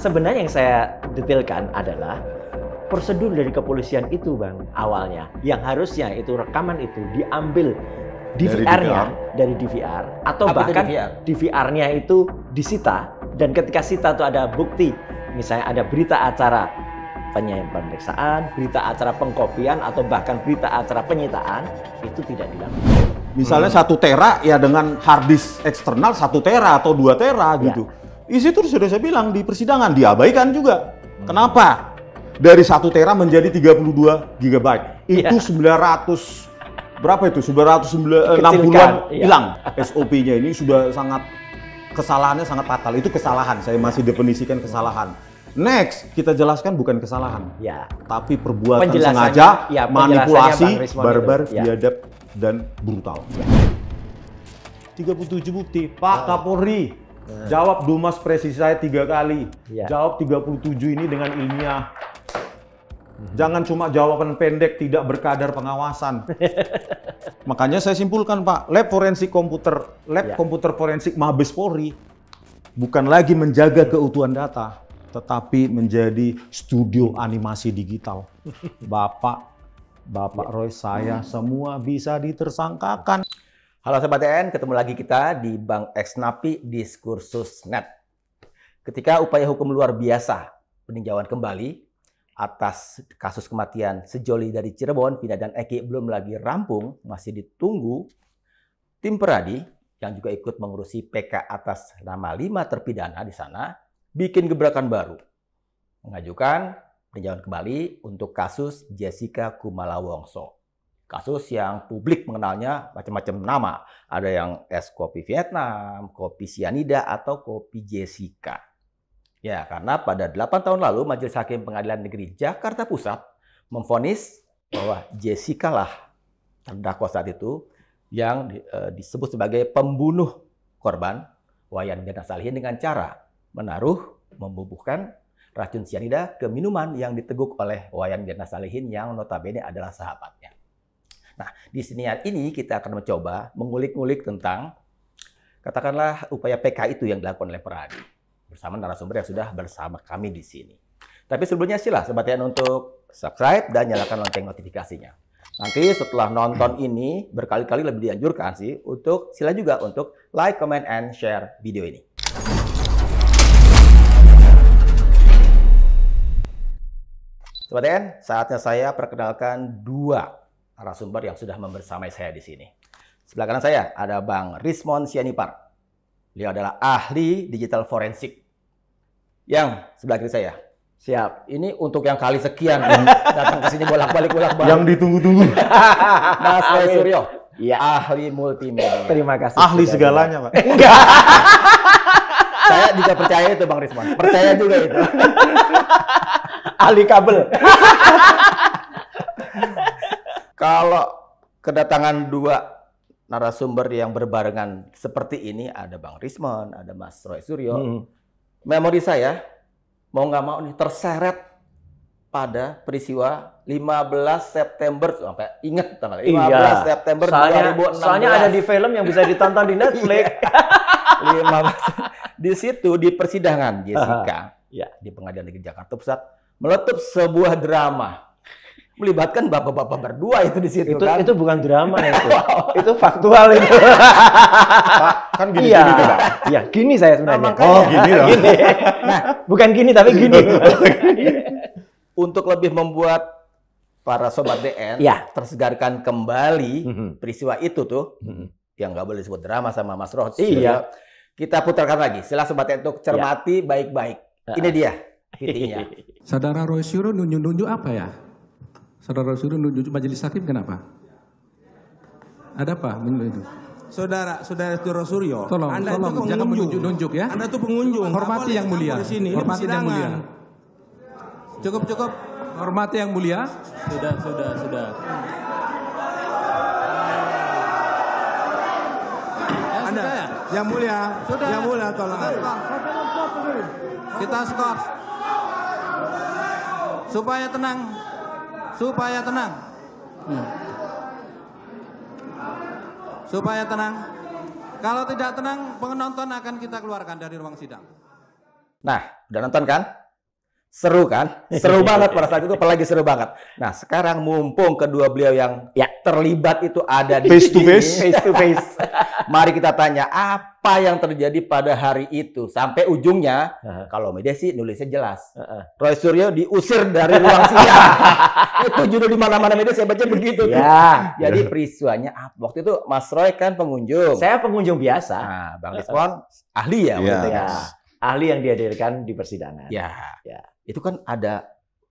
sebenarnya yang saya detailkan adalah prosedur dari kepolisian itu bang awalnya yang harusnya itu rekaman itu diambil DVR-nya dari, DVR atau Apa bahkan DVR-nya itu, DVR? itu disita dan ketika sita itu ada bukti misalnya ada berita acara penyayang pemeriksaan, berita acara pengkopian atau bahkan berita acara penyitaan itu tidak dilakukan. Misalnya hmm. satu tera ya dengan hard disk eksternal satu tera atau dua tera ya. gitu. Isi itu sudah saya bilang di persidangan diabaikan juga. Hmm. Kenapa? Dari satu tera menjadi 32 GB. Iya. Itu yeah. 900 berapa itu? 960-an iya. hilang. SOP-nya ini sudah sangat kesalahannya sangat fatal. Itu kesalahan. Saya iya. masih definisikan kesalahan. Next, kita jelaskan bukan kesalahan, ya. tapi perbuatan sengaja, ya, manipulasi, barbar, ya. biadab, dan brutal. 37 bukti, Pak Kapolri Eh. Jawab Dumas presisi saya tiga kali. Ya. Jawab 37 ini dengan ilmiah. Hmm. Jangan cuma jawaban pendek tidak berkadar pengawasan. Makanya saya simpulkan Pak, lab forensik komputer, lab ya. komputer forensik Mabes Polri bukan lagi menjaga keutuhan data, tetapi menjadi studio animasi digital. Bapak, Bapak ya. Roy, saya hmm. semua bisa ditersangkakan. Halo Sobat TN, e ketemu lagi kita di Bank Eksnapi Diskursus Net. Ketika upaya hukum luar biasa peninjauan kembali atas kasus kematian sejoli dari Cirebon, Pina dan Eki belum lagi rampung, masih ditunggu, tim peradi yang juga ikut mengurusi PK atas nama lima terpidana di sana, bikin gebrakan baru. Mengajukan peninjauan kembali untuk kasus Jessica Kumala Wongso kasus yang publik mengenalnya macam-macam nama. Ada yang es kopi Vietnam, kopi sianida, atau kopi Jessica. Ya, karena pada 8 tahun lalu Majelis Hakim Pengadilan Negeri Jakarta Pusat memfonis bahwa Jessica lah terdakwa saat itu yang e, disebut sebagai pembunuh korban Wayan Mirna Salihin dengan cara menaruh, membubuhkan racun sianida ke minuman yang diteguk oleh Wayan Mirna Salihin yang notabene adalah sahabatnya. Nah, di siniar ini kita akan mencoba mengulik-ngulik tentang katakanlah upaya PK itu yang dilakukan oleh Peradi bersama narasumber yang sudah bersama kami di sini. Tapi sebelumnya silah sebatian untuk subscribe dan nyalakan lonceng notifikasinya. Nanti setelah nonton ini berkali-kali lebih dianjurkan sih untuk sila juga untuk like, comment, and share video ini. Sobat N, saatnya saya perkenalkan dua narasumber yang sudah membersamai saya di sini. Sebelah kanan saya ada Bang Rismon Sianipar. Dia adalah ahli digital forensik. Yang sebelah kiri saya. Siap. Ini untuk yang kali sekian yang datang ke sini bolak-balik bolak-balik. Yang ditunggu-tunggu. Mas Suryo. Ya Ahli multimedia. Terima kasih. Ahli segalanya, Pak. Enggak. saya juga percaya itu Bang Rismon. Percaya juga itu. ahli kabel. Kalau kedatangan dua narasumber yang berbarengan seperti ini, ada Bang Rismon, ada Mas Roy Suryo, hmm. memori saya mau nggak mau nih terseret pada peristiwa 15 September sampai ingat tanggal 15 iya. September soalnya, 2016. Soalnya ada di film yang bisa ditonton di Netflix. Iya. di situ di persidangan Jessica ya di Pengadilan Negeri Jakarta Pusat meletup sebuah drama melibatkan bapak-bapak berdua itu di situ itu, kan. Itu bukan drama itu. itu faktual itu. Pak, kan gini iya. gini, Pak. Iya, gini saya sebenarnya. Nah, oh, gini loh. gini. Nah, bukan gini tapi gini. Untuk lebih membuat para sobat DN ya. tersegarkan kembali mm-hmm. peristiwa itu tuh. Mm-hmm. Yang nggak boleh disebut drama sama Mas Roh. Iya. Gitu ya. Kita putarkan lagi. Silahkan sobat DN untuk cermati iya. baik-baik. Ya. Ini dia. Saudara Roy Suro nunjuk-nunjuk apa ya? Saudara suruh nunjuk majelis hakim kenapa? Ada apa menurut itu? Saudara, saudara Turo Suryo, tolong, Anda tolong, itu pengunjung. jangan menunjuk nunjuk ya. Anda itu pengunjung. Hormati yang mulia. Di sini. Hormati yang mulia. Cukup, cukup. Hormati yang mulia. Sudah, sudah, sudah. Anda, ya? yang mulia, sudah. yang mulia tolong. Kita skor. Supaya tenang supaya tenang. Hmm. Supaya tenang. Kalau tidak tenang, penonton akan kita keluarkan dari ruang sidang. Nah, udah nonton kan? Seru kan? Seru banget pada saat itu, apalagi seru banget. Nah, sekarang mumpung kedua beliau yang ya. terlibat itu ada di face to face. Face to face. Mari kita tanya apa yang terjadi pada hari itu sampai ujungnya. Uh -huh. Kalau media sih nulisnya jelas. Uh -huh. Roy Suryo diusir dari ruang siang. itu judul di mana-mana media saya baca begitu. Ya. Jadi peristiwanya apa? Waktu itu Mas Roy kan pengunjung. Saya pengunjung biasa. Nah, Bang Rizwan uh -huh. ahli ya. Yeah. Ya. Ahli yang dihadirkan di persidangan. Ya. ya itu kan ada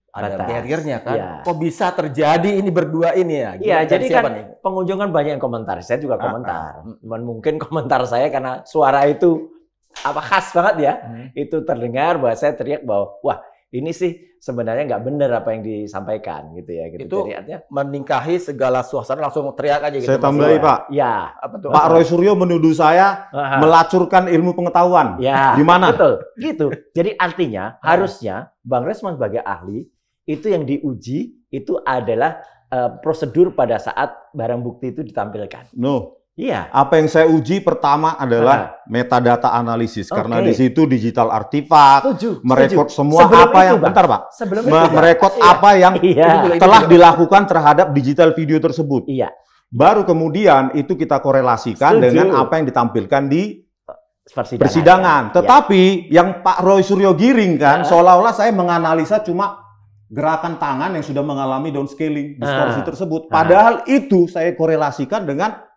ada Batas. barriernya kan. Ya. Kok bisa terjadi ini berdua ini ya? Iya, jadi kan nih? pengunjung kan banyak yang komentar. Saya juga ah, ah. komentar. ah. mungkin komentar saya karena suara itu apa khas banget ya. Hmm. Itu terdengar bahwa saya teriak bahwa wah ini sih sebenarnya nggak benar apa yang disampaikan gitu ya. Gitu. Itu Jadi artinya meningkahi segala suasana langsung teriak aja. Gitu, saya tambahi ya. Pak. Ya. Apa tuh, Pak Roy Suryo menuduh saya Aha. melacurkan ilmu pengetahuan. Ya. mana? Betul. Gitu. Jadi artinya harusnya Bang Resman sebagai ahli itu yang diuji itu adalah uh, prosedur pada saat barang bukti itu ditampilkan. No. Iya. Apa yang saya uji pertama adalah metadata analisis okay. karena di situ digital artifak, merekod semua Sebelum apa itu, yang bentar pak, Me merekod iya. apa yang iya. telah dilakukan terhadap digital video tersebut. Iya. Baru kemudian itu kita korelasikan Setuju. dengan apa yang ditampilkan di persidangan. persidangan. Ya. Tetapi ya. yang Pak Roy Suryo Giring kan ya. seolah-olah saya menganalisa cuma gerakan tangan yang sudah mengalami downscaling distorsi ah. tersebut. Ah. Padahal ah. itu saya korelasikan dengan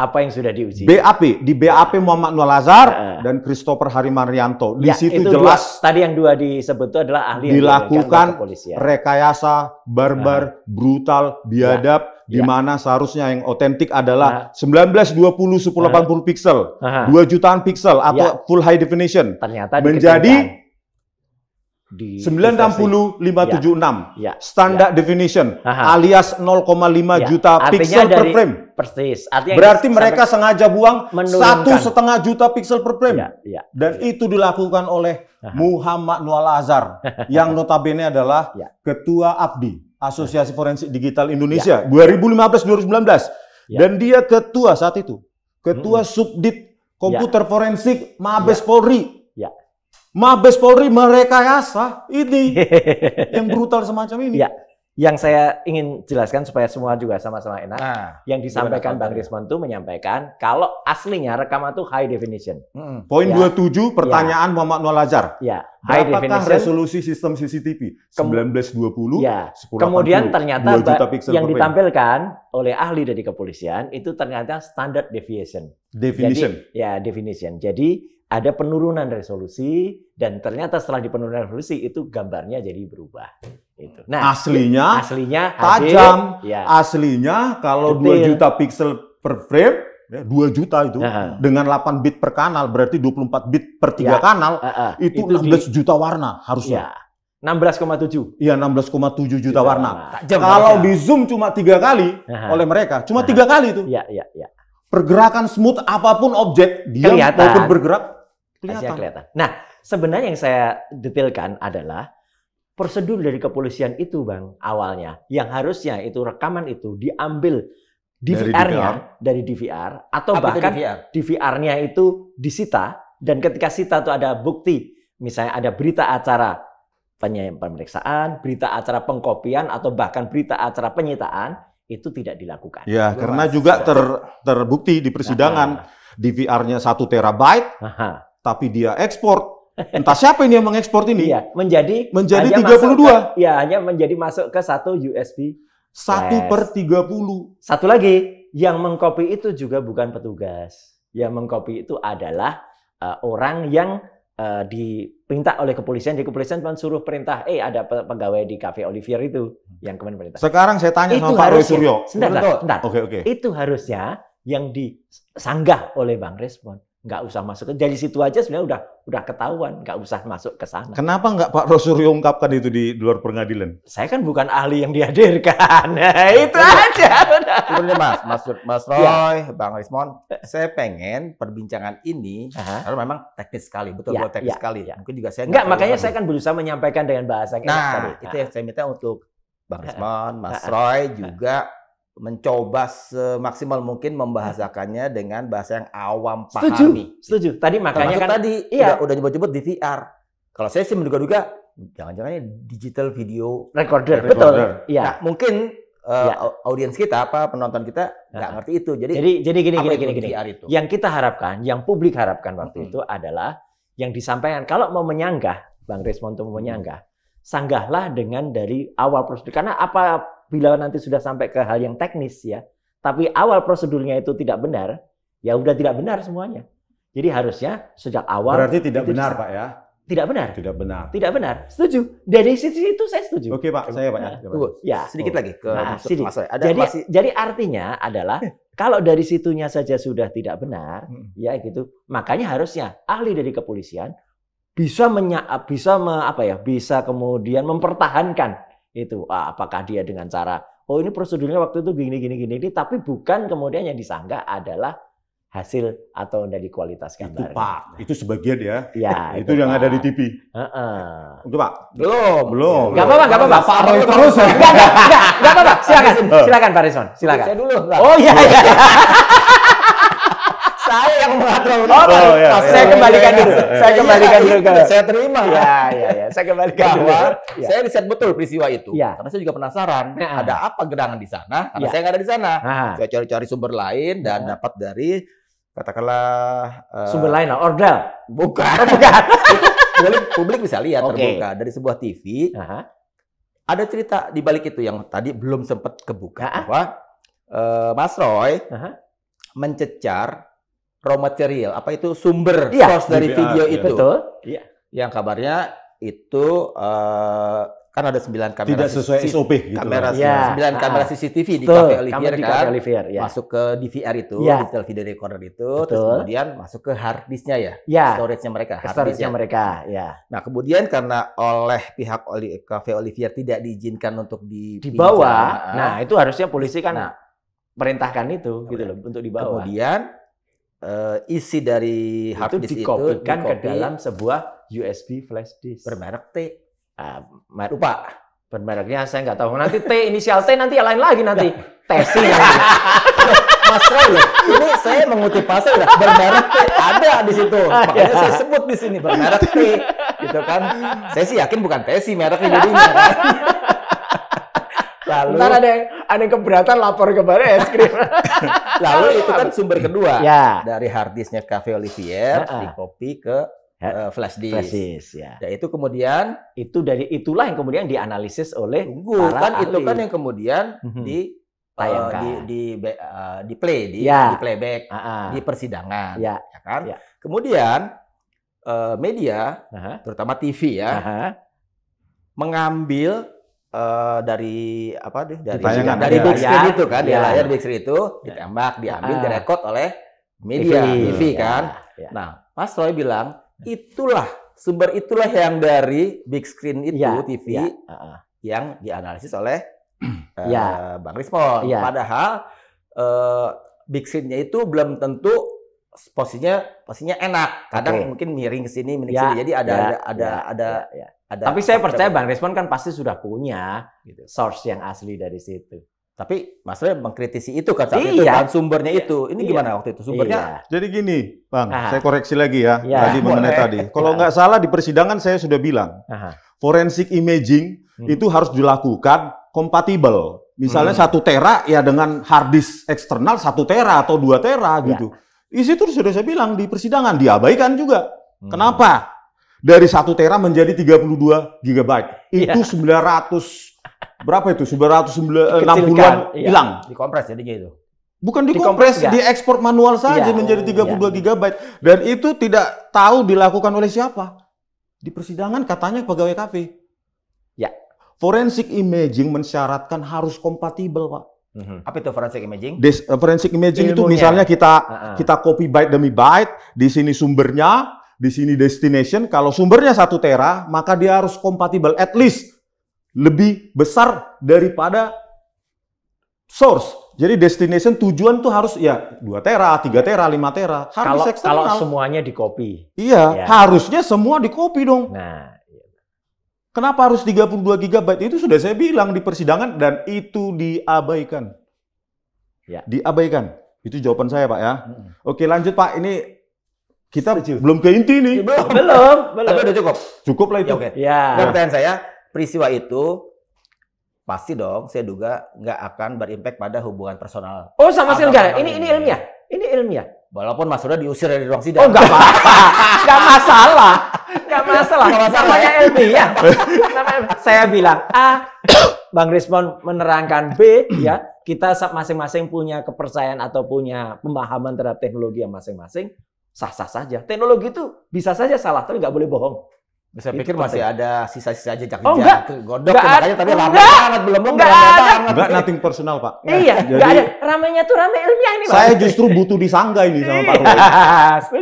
apa yang sudah diuji. BAP di BAP ya. Muhammad Nur Lazar uh, ya. dan Christopher Hari Marianto Di ya, situ jelas dua, tadi yang dua disebut itu adalah ahli dilakukan yang rekayasa barbar, uh, brutal, biadab ya. di mana seharusnya yang otentik adalah uh, 1920 1080 uh, pixel, uh, 2 jutaan pixel atau full high definition. Ternyata menjadi di 96576 ya. ya. standard ya. definition Aha. alias 0,5 ya. juta pixel per frame. Persis. Artinya Berarti mereka sengaja buang satu setengah juta pixel per frame. Ya. Ya. Dan ya. itu dilakukan oleh Aha. Muhammad Nual Azhar yang notabene adalah ya. ketua ABDI Asosiasi iya. Forensik Digital Indonesia ya. 2015 2019. Ya. Dan dia ketua saat itu. Ketua hmm. Subdit iya. Komputer ya. Forensik Mabes ya. Polri Mabes Polri merekayasa ini yang brutal semacam ini. Ya. Yang saya ingin jelaskan supaya semua juga sama-sama enak. Nah, yang disampaikan Bang Rizman itu menyampaikan kalau aslinya rekaman itu high definition. Hmm. Poin ya. 27 ya. pertanyaan ya. Muhammad Noel Ya. High definition resolusi sistem CCTV? 1920 ya. Kemudian ternyata yang ditampilkan oleh ahli dari kepolisian itu ternyata standard deviation. Definition. Jadi, ya, definition. Jadi ada penurunan resolusi dan ternyata setelah di penurunan resolusi itu gambarnya jadi berubah. Itu. Nah, aslinya aslinya tajam. ya. Aslinya kalau Detail. 2 juta pixel per frame ya 2 juta itu uh-huh. dengan 8 bit per kanal berarti 24 bit per 3 ya. kanal uh-huh. itu, itu 16 di... juta warna harusnya. Ya. 16,7. Iya, 16,7 iya, juta, juta warna. warna. kalau di zoom cuma tiga kali uh-huh. oleh mereka, cuma tiga uh-huh. kali itu. Iya, iya, iya pergerakan smooth apapun objek dia kelihatan. maupun bergerak kelihatan. kelihatan. Nah, sebenarnya yang saya detailkan adalah prosedur dari kepolisian itu, Bang, awalnya yang harusnya itu rekaman itu diambil DVR-nya dari, DVR. atau Apa bahkan DVR-nya itu, DVR itu disita dan ketika sita itu ada bukti, misalnya ada berita acara penyiaran pemeriksaan, berita acara pengkopian atau bahkan berita acara penyitaan, itu tidak dilakukan. Ya, Lu karena juga ter, terbukti di persidangan DVR-nya satu terabyte, Aha. tapi dia ekspor. Entah siapa ini yang mengekspor ini. Iya, menjadi menjadi 32. Ke, ya, hanya menjadi masuk ke satu USB. Satu yes. per 30. Satu lagi, yang mengkopi itu juga bukan petugas. Yang mengkopi itu adalah uh, orang yang uh, diperintah oleh kepolisian. Jadi kepolisian cuma suruh perintah, eh ada pegawai di Cafe Olivier itu yang kemarin perintah. Sekarang saya tanya itu sama Pak Roy Suryo. Sebentar, sebentar. Oke, oke. Itu harusnya yang disanggah oleh Bang Respon nggak usah masuk. Dari situ aja sebenarnya udah udah ketahuan, nggak usah masuk ke sana. Kenapa nggak Pak Rosuryo ungkapkan itu di luar pengadilan? Saya kan bukan ahli yang dihadirkan. Eh, itu aja. Sebenarnya Mas, Mas, Mas iya. Roy, ya. Bang Rismon, saya pengen perbincangan ini karena memang teknis sekali, betul ya, betul teknis ya, sekali. Ya. Mungkin juga saya nggak. makanya saya kan berusaha menyampaikan dengan bahasa. Nah, tadi. itu yang saya minta untuk Bang Rismon, Mas Roy juga mencoba semaksimal mungkin membahasakannya dengan bahasa yang awam pahami. Setuju, setuju. Tadi makanya Termasuk kan tadi iya. udah, udah nyebut-nyebut DVR. Kalau saya sih menduga-duga jangan-jangan ini digital video recorder. recorder. Betul. Iya. Nah, mungkin uh, ya. audiens kita apa penonton kita nah. nggak ngerti itu. Jadi Jadi jadi gini gini gini, gini. Itu? Yang kita harapkan, yang publik harapkan waktu hmm. itu adalah yang disampaikan kalau mau menyanggah Bang Resmond mau menyanggah, sanggahlah dengan dari awal prosedur karena apa bila nanti sudah sampai ke hal yang teknis ya, tapi awal prosedurnya itu tidak benar, ya udah tidak benar semuanya. Jadi harusnya sejak awal Berarti tidak benar, bisa. Pak ya. Tidak benar. Tidak benar. Tidak benar. Setuju. Dari sisi itu saya setuju. Oke, Pak. Saya, Pak ya. Nah, tunggu. Ya. Sedikit oh. lagi ke nah, Masa. Ada jadi, masih... jadi artinya adalah kalau dari situnya saja sudah tidak benar, hmm. ya gitu. Makanya harusnya ahli dari kepolisian bisa menya bisa me, apa ya? Bisa kemudian mempertahankan itu ah, apakah dia dengan cara oh ini prosedurnya waktu itu gini gini gini ini tapi bukan kemudian yang disangka adalah hasil atau dari kualitas gambar. Itu Pak, nah. itu sebagian ya. Ya, itu, itu yang ada di TV. uh-uh. Itu Pak. Belum, belum. nggak apa-apa, nggak apa-apa. Pak Roy terus. Ya? nggak nggak apa-apa. Silakan. Silakan Pak Rison, silakan. Saya dulu. Oh iya iya saya yang mengatur. Oh, oh ya, ya, saya kembalikan dulu. Iya. Saya kembalikan dulu. Saya terima. Ya, ya, ya. Saya kembalikan ya. Saya riset betul peristiwa itu. Iya. Karena saya juga penasaran. Iya. Ada apa gerangan di sana? Karena saya nggak ada di sana. Saya cari-cari sumber lain dan dapat dari katakanlah eh, sumber lain lah ordel bukan oh, bukan publik bisa lihat okay. terbuka dari sebuah TV Aha. ada cerita di balik itu yang tadi belum sempat kebuka Aha. bahwa uh, Mas Roy Aha. mencecar raw material, apa itu sumber ya, source dari DBA, iya, video ya. itu. Betul. Ya. Yang kabarnya itu uh, kan ada sembilan kamera tidak sesuai SOP gitu. Kamera ya. 9 ah. kamera CCTV di Cafe Olivier kan. Olivier, ya. Masuk ke DVR itu, ya. digital video recorder itu, Betul. terus kemudian masuk ke hard disknya ya, ya. storage-nya mereka, hard storage-nya mereka, ya. Nah, kemudian karena oleh pihak Oli Cafe Olivier tidak diizinkan untuk dibawa. Nah, ah. itu harusnya polisi kan nah, perintahkan itu gitu iya. loh untuk dibawa. Kemudian uh, isi dari hard disk itu dikopikan ke dalam sebuah USB flash disk bermerek T. Uh, nah, lupa bermereknya saya nggak tahu. Nanti T inisial T nanti yang lain lagi nanti. Tesi nanti. Mas Roy ini saya mengutip pasal ya, bermerek T ada di situ. Ah, iya. Makanya saya sebut di sini bermerek T gitu kan. Saya sih yakin bukan Tesi mereknya jadinya kan. Lalu Ntar ada yang, ada yang keberatan lapor ke es krim. Lalu itu kan sumber kedua ya. dari harddisknya Cafe Olivier di kopi ke uh, flash disk. Flash disk ya. ya. itu kemudian itu dari itulah yang kemudian dianalisis oleh Tunggu, para kan itu kan yang kemudian mm-hmm. di uh, di di uh, di play di, ya. di playback uh -uh. di persidangan ya, ya kan. Ya. Kemudian uh, media uh-huh. terutama TV ya uh-huh. mengambil Uh, dari apa deh dari Dipayangan dari ya. big screen iya. itu kan iya. ya. di layar big screen itu ditembak iya. diambil ah. direkod oleh media TV, TV kan ya. Ya. nah Mas Roy bilang itulah sumber itulah yang dari big screen itu ya. TV ya. Uh. Ah. yang dianalisis oleh uh, ya. Bang Rismon ya. padahal uh, big screennya itu belum tentu posisinya posisinya enak kadang okay. mungkin miring ke sini miring ya. sini jadi ada ya. ada ada ya. ada ya ada Tapi saya percaya Bang Respon kan pasti sudah punya gitu. source yang asli dari situ. Tapi maksudnya mengkritisi itu kan saat iya. itu kan sumbernya itu. Iya. Ini iya. gimana waktu itu sumbernya? Iya. Jadi gini, Bang, Aha. saya koreksi lagi ya iya. tadi Boleh. mengenai tadi. Kalau iya. nggak salah di persidangan saya sudah bilang, Aha. forensic imaging hmm. itu harus dilakukan kompatibel. Misalnya hmm. satu tera ya dengan hard disk eksternal satu tera atau dua tera gitu. Ya. Isi itu sudah saya bilang di persidangan diabaikan juga. Hmm. Kenapa? dari satu tera menjadi 32 GB. Iya. Itu yeah. 900 berapa itu? Sembilan 960-an iya. hilang. di Dikompres jadinya itu. Bukan dikompres, di diekspor manual iya. saja ya. menjadi 32 ya. GB dan itu tidak tahu dilakukan oleh siapa. Di persidangan katanya pegawai kafe. Ya. Forensic imaging mensyaratkan harus kompatibel, Pak. Mm Apa itu forensic imaging? Des, uh, forensic imaging Ilmunya. itu misalnya kita uh -uh. kita copy byte demi byte, di sini sumbernya, di sini destination, kalau sumbernya satu tera, maka dia harus kompatibel at least lebih besar daripada source. Jadi destination tujuan tuh harus ya dua tera, tiga tera, lima tera. Harus kalau kalau semuanya di copy. Iya, ya. harusnya semua di copy dong. Nah, iya. Kenapa harus 32 GB? Itu sudah saya bilang di persidangan dan itu diabaikan. Ya. Diabaikan. Itu jawaban saya, Pak ya. Hmm. Oke, lanjut Pak. Ini kita Setuju. belum ke inti nih. Belum, belum, belum. Tapi udah cukup. Cukup lah itu. Ya, okay. ya. pertanyaan saya, peristiwa itu pasti dong saya duga nggak akan berimpact pada hubungan personal. Oh, sama sekali enggak. Ya? Ini ini ilmiah. Ini ilmiah. Walaupun Mas Roda diusir dari ruang sidang. Oh, enggak apa-apa. enggak masalah. Enggak masalah. Enggak masalah. Namanya ilmiah. saya bilang A, Bang Rismon menerangkan B, ya. Kita masing-masing punya kepercayaan atau punya pemahaman terhadap teknologi yang masing-masing sah-sah saja. Teknologi itu bisa saja salah, tapi nggak boleh bohong. Saya pikir masih ada sisa-sisa aja oh, jejak oh, enggak. godok enggak, ya, makanya tadi ramai banget belum belum enggak ada. Enggak nothing personal, Pak. iya, enggak ada. Ramainya tuh ramai ilmiah ini, Pak. Saya justru butuh disangga ini sama Pak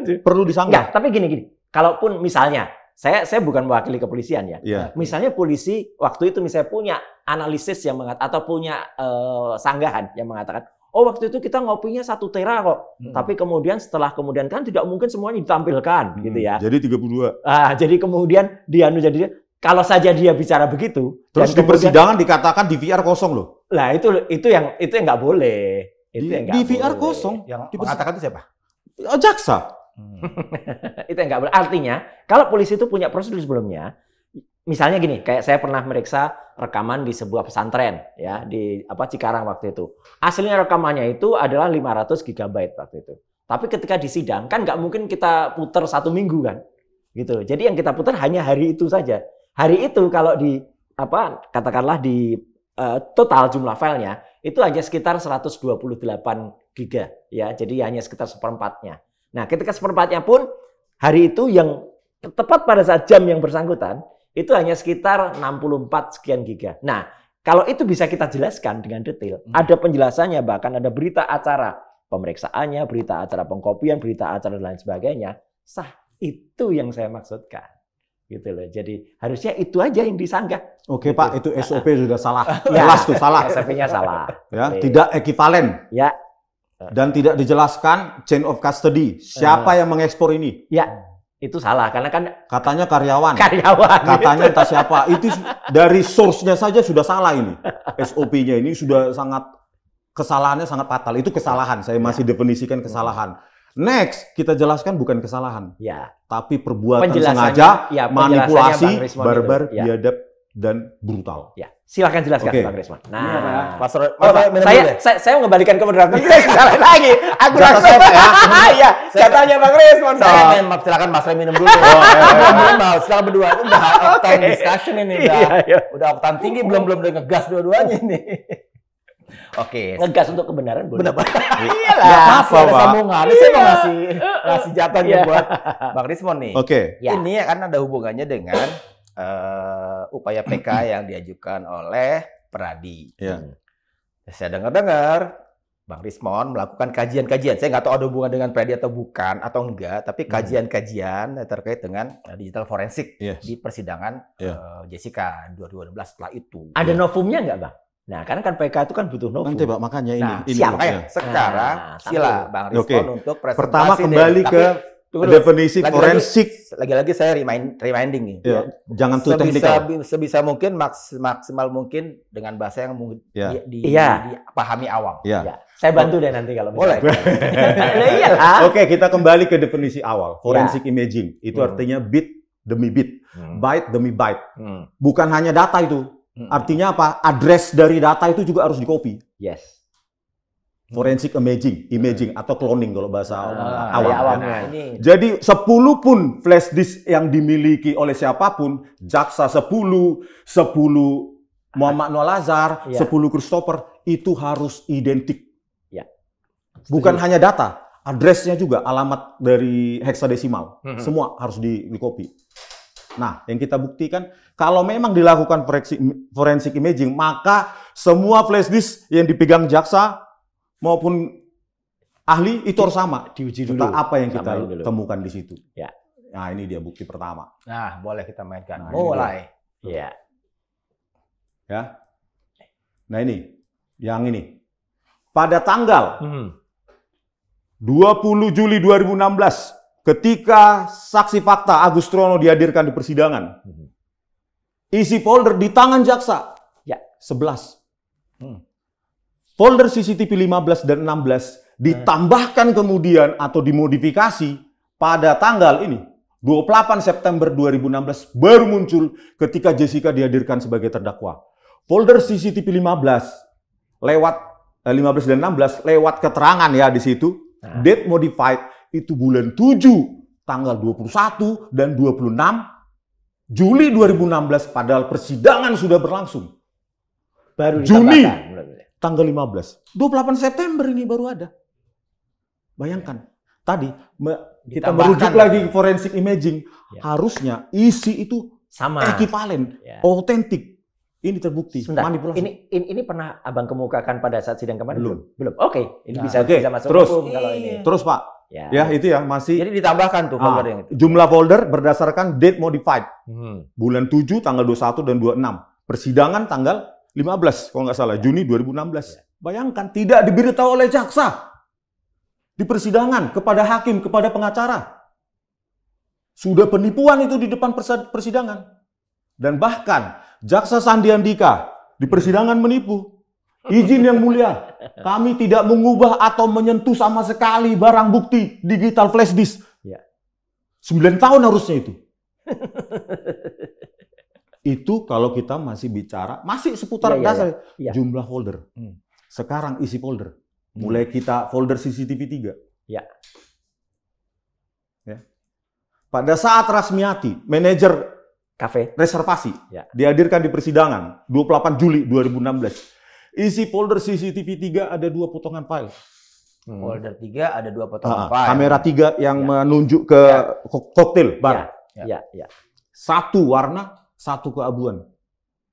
Perlu disangga Enggak, tapi gini gini. Kalaupun misalnya saya saya bukan mewakili kepolisian ya. ya. Misalnya polisi waktu itu misalnya punya analisis yang mengatakan atau punya uh, sanggahan yang mengatakan Oh waktu itu kita ngopinya satu tera kok, hmm. tapi kemudian setelah kemudian kan tidak mungkin semuanya ditampilkan hmm. gitu ya. Jadi 32. Ah, jadi kemudian dia nu jadi kalau saja dia bicara begitu. Terus di persidangan dikatakan DVR kosong loh. Lah itu itu yang itu yang nggak boleh. Itu di, yang gak DVR boleh. kosong. Yang di mengatakan itu siapa? Oh, jaksa. Hmm. itu yang nggak boleh. Artinya kalau polisi itu punya prosedur sebelumnya, misalnya gini, kayak saya pernah meriksa rekaman di sebuah pesantren ya di apa Cikarang waktu itu. Aslinya rekamannya itu adalah 500 GB waktu itu. Tapi ketika disidang kan nggak mungkin kita putar satu minggu kan, gitu. Jadi yang kita putar hanya hari itu saja. Hari itu kalau di apa katakanlah di uh, total jumlah filenya itu hanya sekitar 128 giga ya. Jadi hanya sekitar seperempatnya. Nah ketika seperempatnya pun hari itu yang tepat pada saat jam yang bersangkutan itu hanya sekitar 64 sekian giga. Nah, kalau itu bisa kita jelaskan dengan detail, hmm. ada penjelasannya bahkan ada berita acara pemeriksaannya, berita acara pengkopian, berita acara dan lain sebagainya, sah. Itu yang saya maksudkan. Gitu loh. Jadi harusnya itu aja yang disanggah. Oke, gitu. Pak, itu nah, SOP ah. sudah salah. ya, Jelas tuh salah. SOP-nya salah. Ya, Oke. Iya. tidak ekivalen. Ya. Dan tidak dijelaskan chain of custody. Siapa uh. yang mengekspor ini? Ya itu salah karena kan katanya karyawan karyawan katanya entah siapa itu dari source-nya saja sudah salah ini SOP-nya ini sudah sangat kesalahannya sangat fatal itu kesalahan saya masih ya. definisikan kesalahan next kita jelaskan bukan kesalahan ya tapi perbuatan sengaja ya, manipulasi barbar ya. biadab dan brutal. Ya, silakan jelaskan okay. Bang Risma. Nah, ya, Mas, oh, Mas, oh, saya, saya, saya, saya mengembalikan ke moderator. Salah lagi. Aku langsung. Ya, ya tanya Bang Risma. Saya main, oh. maaf, silakan Mas Rem minum dulu. Oh, ya, ya. silakan berdua. Itu udah okay. okay. discussion ini. Iya, udah, iya, iya. udah oktan tinggi, belum belum udah ngegas dua-duanya ini. Oke. Okay. Ngegas untuk kebenaran boleh. Benar. Iya. iya lah. maaf, ada sambungan. Saya mau ngasih ngasih jatahnya iya. buat Bang Rismon nih. Oke. Okay. Ya. Ini kan ada hubungannya dengan uh, upaya PK yang diajukan oleh Peradi. Ya. Saya dengar-dengar Bang Rismon melakukan kajian-kajian. Saya nggak tahu ada hubungan dengan Pradi atau bukan atau enggak, tapi hmm. kajian-kajian terkait dengan eh, digital forensik yes. Iya. di persidangan yeah. Iya. uh, Jessica 2012 setelah itu. Ada yeah. novumnya nggak, Bang? Nah, karena kan PK itu kan butuh novum. Nanti, Pak, makanya ini. Nah, ini siap. Ya. Sekarang nah, sila Bang Rismon okay. untuk presentasi. Pertama kembali ke Tunggu definisi lagi, forensik. Lagi-lagi saya remind, reminding nih. Yeah. Ya. Jangan tuh sebisa, teknikal. Sebisa mungkin maks, maksimal mungkin dengan bahasa yang yeah. di, di, yeah. dipahami awam. Yeah. Yeah. Saya bantu deh nanti kalau boleh. Nah, iya Oke, okay, kita kembali ke definisi awal. Iya. Forensik yeah. imaging itu hmm. artinya bit demi bit, hmm. byte demi byte. Hmm. Bukan hanya data itu. Hmm. Artinya apa? Address dari data itu juga harus dikopi. Yes. Forensik imaging, hmm. imaging atau cloning kalau bahasa ah, awam. Ya, awam ya. Nah, Jadi 10 pun flash disk yang dimiliki oleh siapapun, jaksa 10, 10 Muhammad Noah Lazar, ya. 10 Christopher itu harus identik. Ya. Bukan hanya data, addressnya juga alamat dari heksadesimal. Hmm. Semua harus di, di copy. Nah, yang kita buktikan kalau memang dilakukan forensik imaging, maka semua flash disk yang dipegang jaksa maupun ahli itu harus sama diuji dulu apa yang kita dulu. temukan di situ. Ya. Nah, ini dia bukti pertama. Nah, boleh kita mainkan. Nah, Mulai. ya Ya. Nah, ini yang ini. Pada tanggal hmm. 20 Juli 2016 ketika saksi fakta Agus Trono dihadirkan di persidangan. Hmm. Isi folder di tangan jaksa. Ya, sebelas Hmm folder CCTV 15 dan 16 ditambahkan kemudian atau dimodifikasi pada tanggal ini 28 September 2016 baru muncul ketika Jessica dihadirkan sebagai terdakwa. Folder CCTV 15 lewat eh, 15 dan 16 lewat keterangan ya di situ. Nah. Date modified itu bulan 7 tanggal 21 dan 26 Juli 2016 padahal persidangan sudah berlangsung. Baru Juni ditambahkan tanggal 15. 28 September ini baru ada. Bayangkan, tadi kita merujuk lagi forensik imaging, ya. harusnya isi itu sama ekivalen, ya. otentik. Ini terbukti Sebentar, manipulasi. Ini, ini ini pernah Abang kemukakan pada saat sidang kemarin? Belum. Belum. Oke, okay. ini nah, bisa okay. bisa masuk terus, hukum kalau ini. Iya. Terus, Pak. Ya. ya, itu ya masih Jadi ditambahkan tuh folder ah, yang itu. Jumlah folder berdasarkan date modified. Hmm. Bulan 7 tanggal 21 dan 26. Persidangan tanggal 15 kalau nggak salah ya. Juni 2016. Ya. Bayangkan tidak diberitahu oleh jaksa di persidangan kepada hakim, kepada pengacara. Sudah penipuan itu di depan persidangan. Dan bahkan jaksa Sandi Andika di persidangan menipu. Izin yang mulia, kami tidak mengubah atau menyentuh sama sekali barang bukti digital flash disk. 9 ya. tahun harusnya itu. Itu kalau kita masih bicara masih seputar ya, dasar ya, ya. Ya. jumlah folder. Hmm. Sekarang isi folder. Hmm. Mulai hmm. kita folder CCTV 3. Ya. ya. Pada saat Rasmiati, manajer kafe reservasi ya. dihadirkan di persidangan 28 Juli 2016. Isi folder CCTV 3 ada dua potongan file. Hmm. Folder 3 ada dua potongan nah, file. Kamera 3 yang ya. menunjuk ke ya. koktail bar. Ya. Ya. Ya. Ya. Satu warna satu keabuan.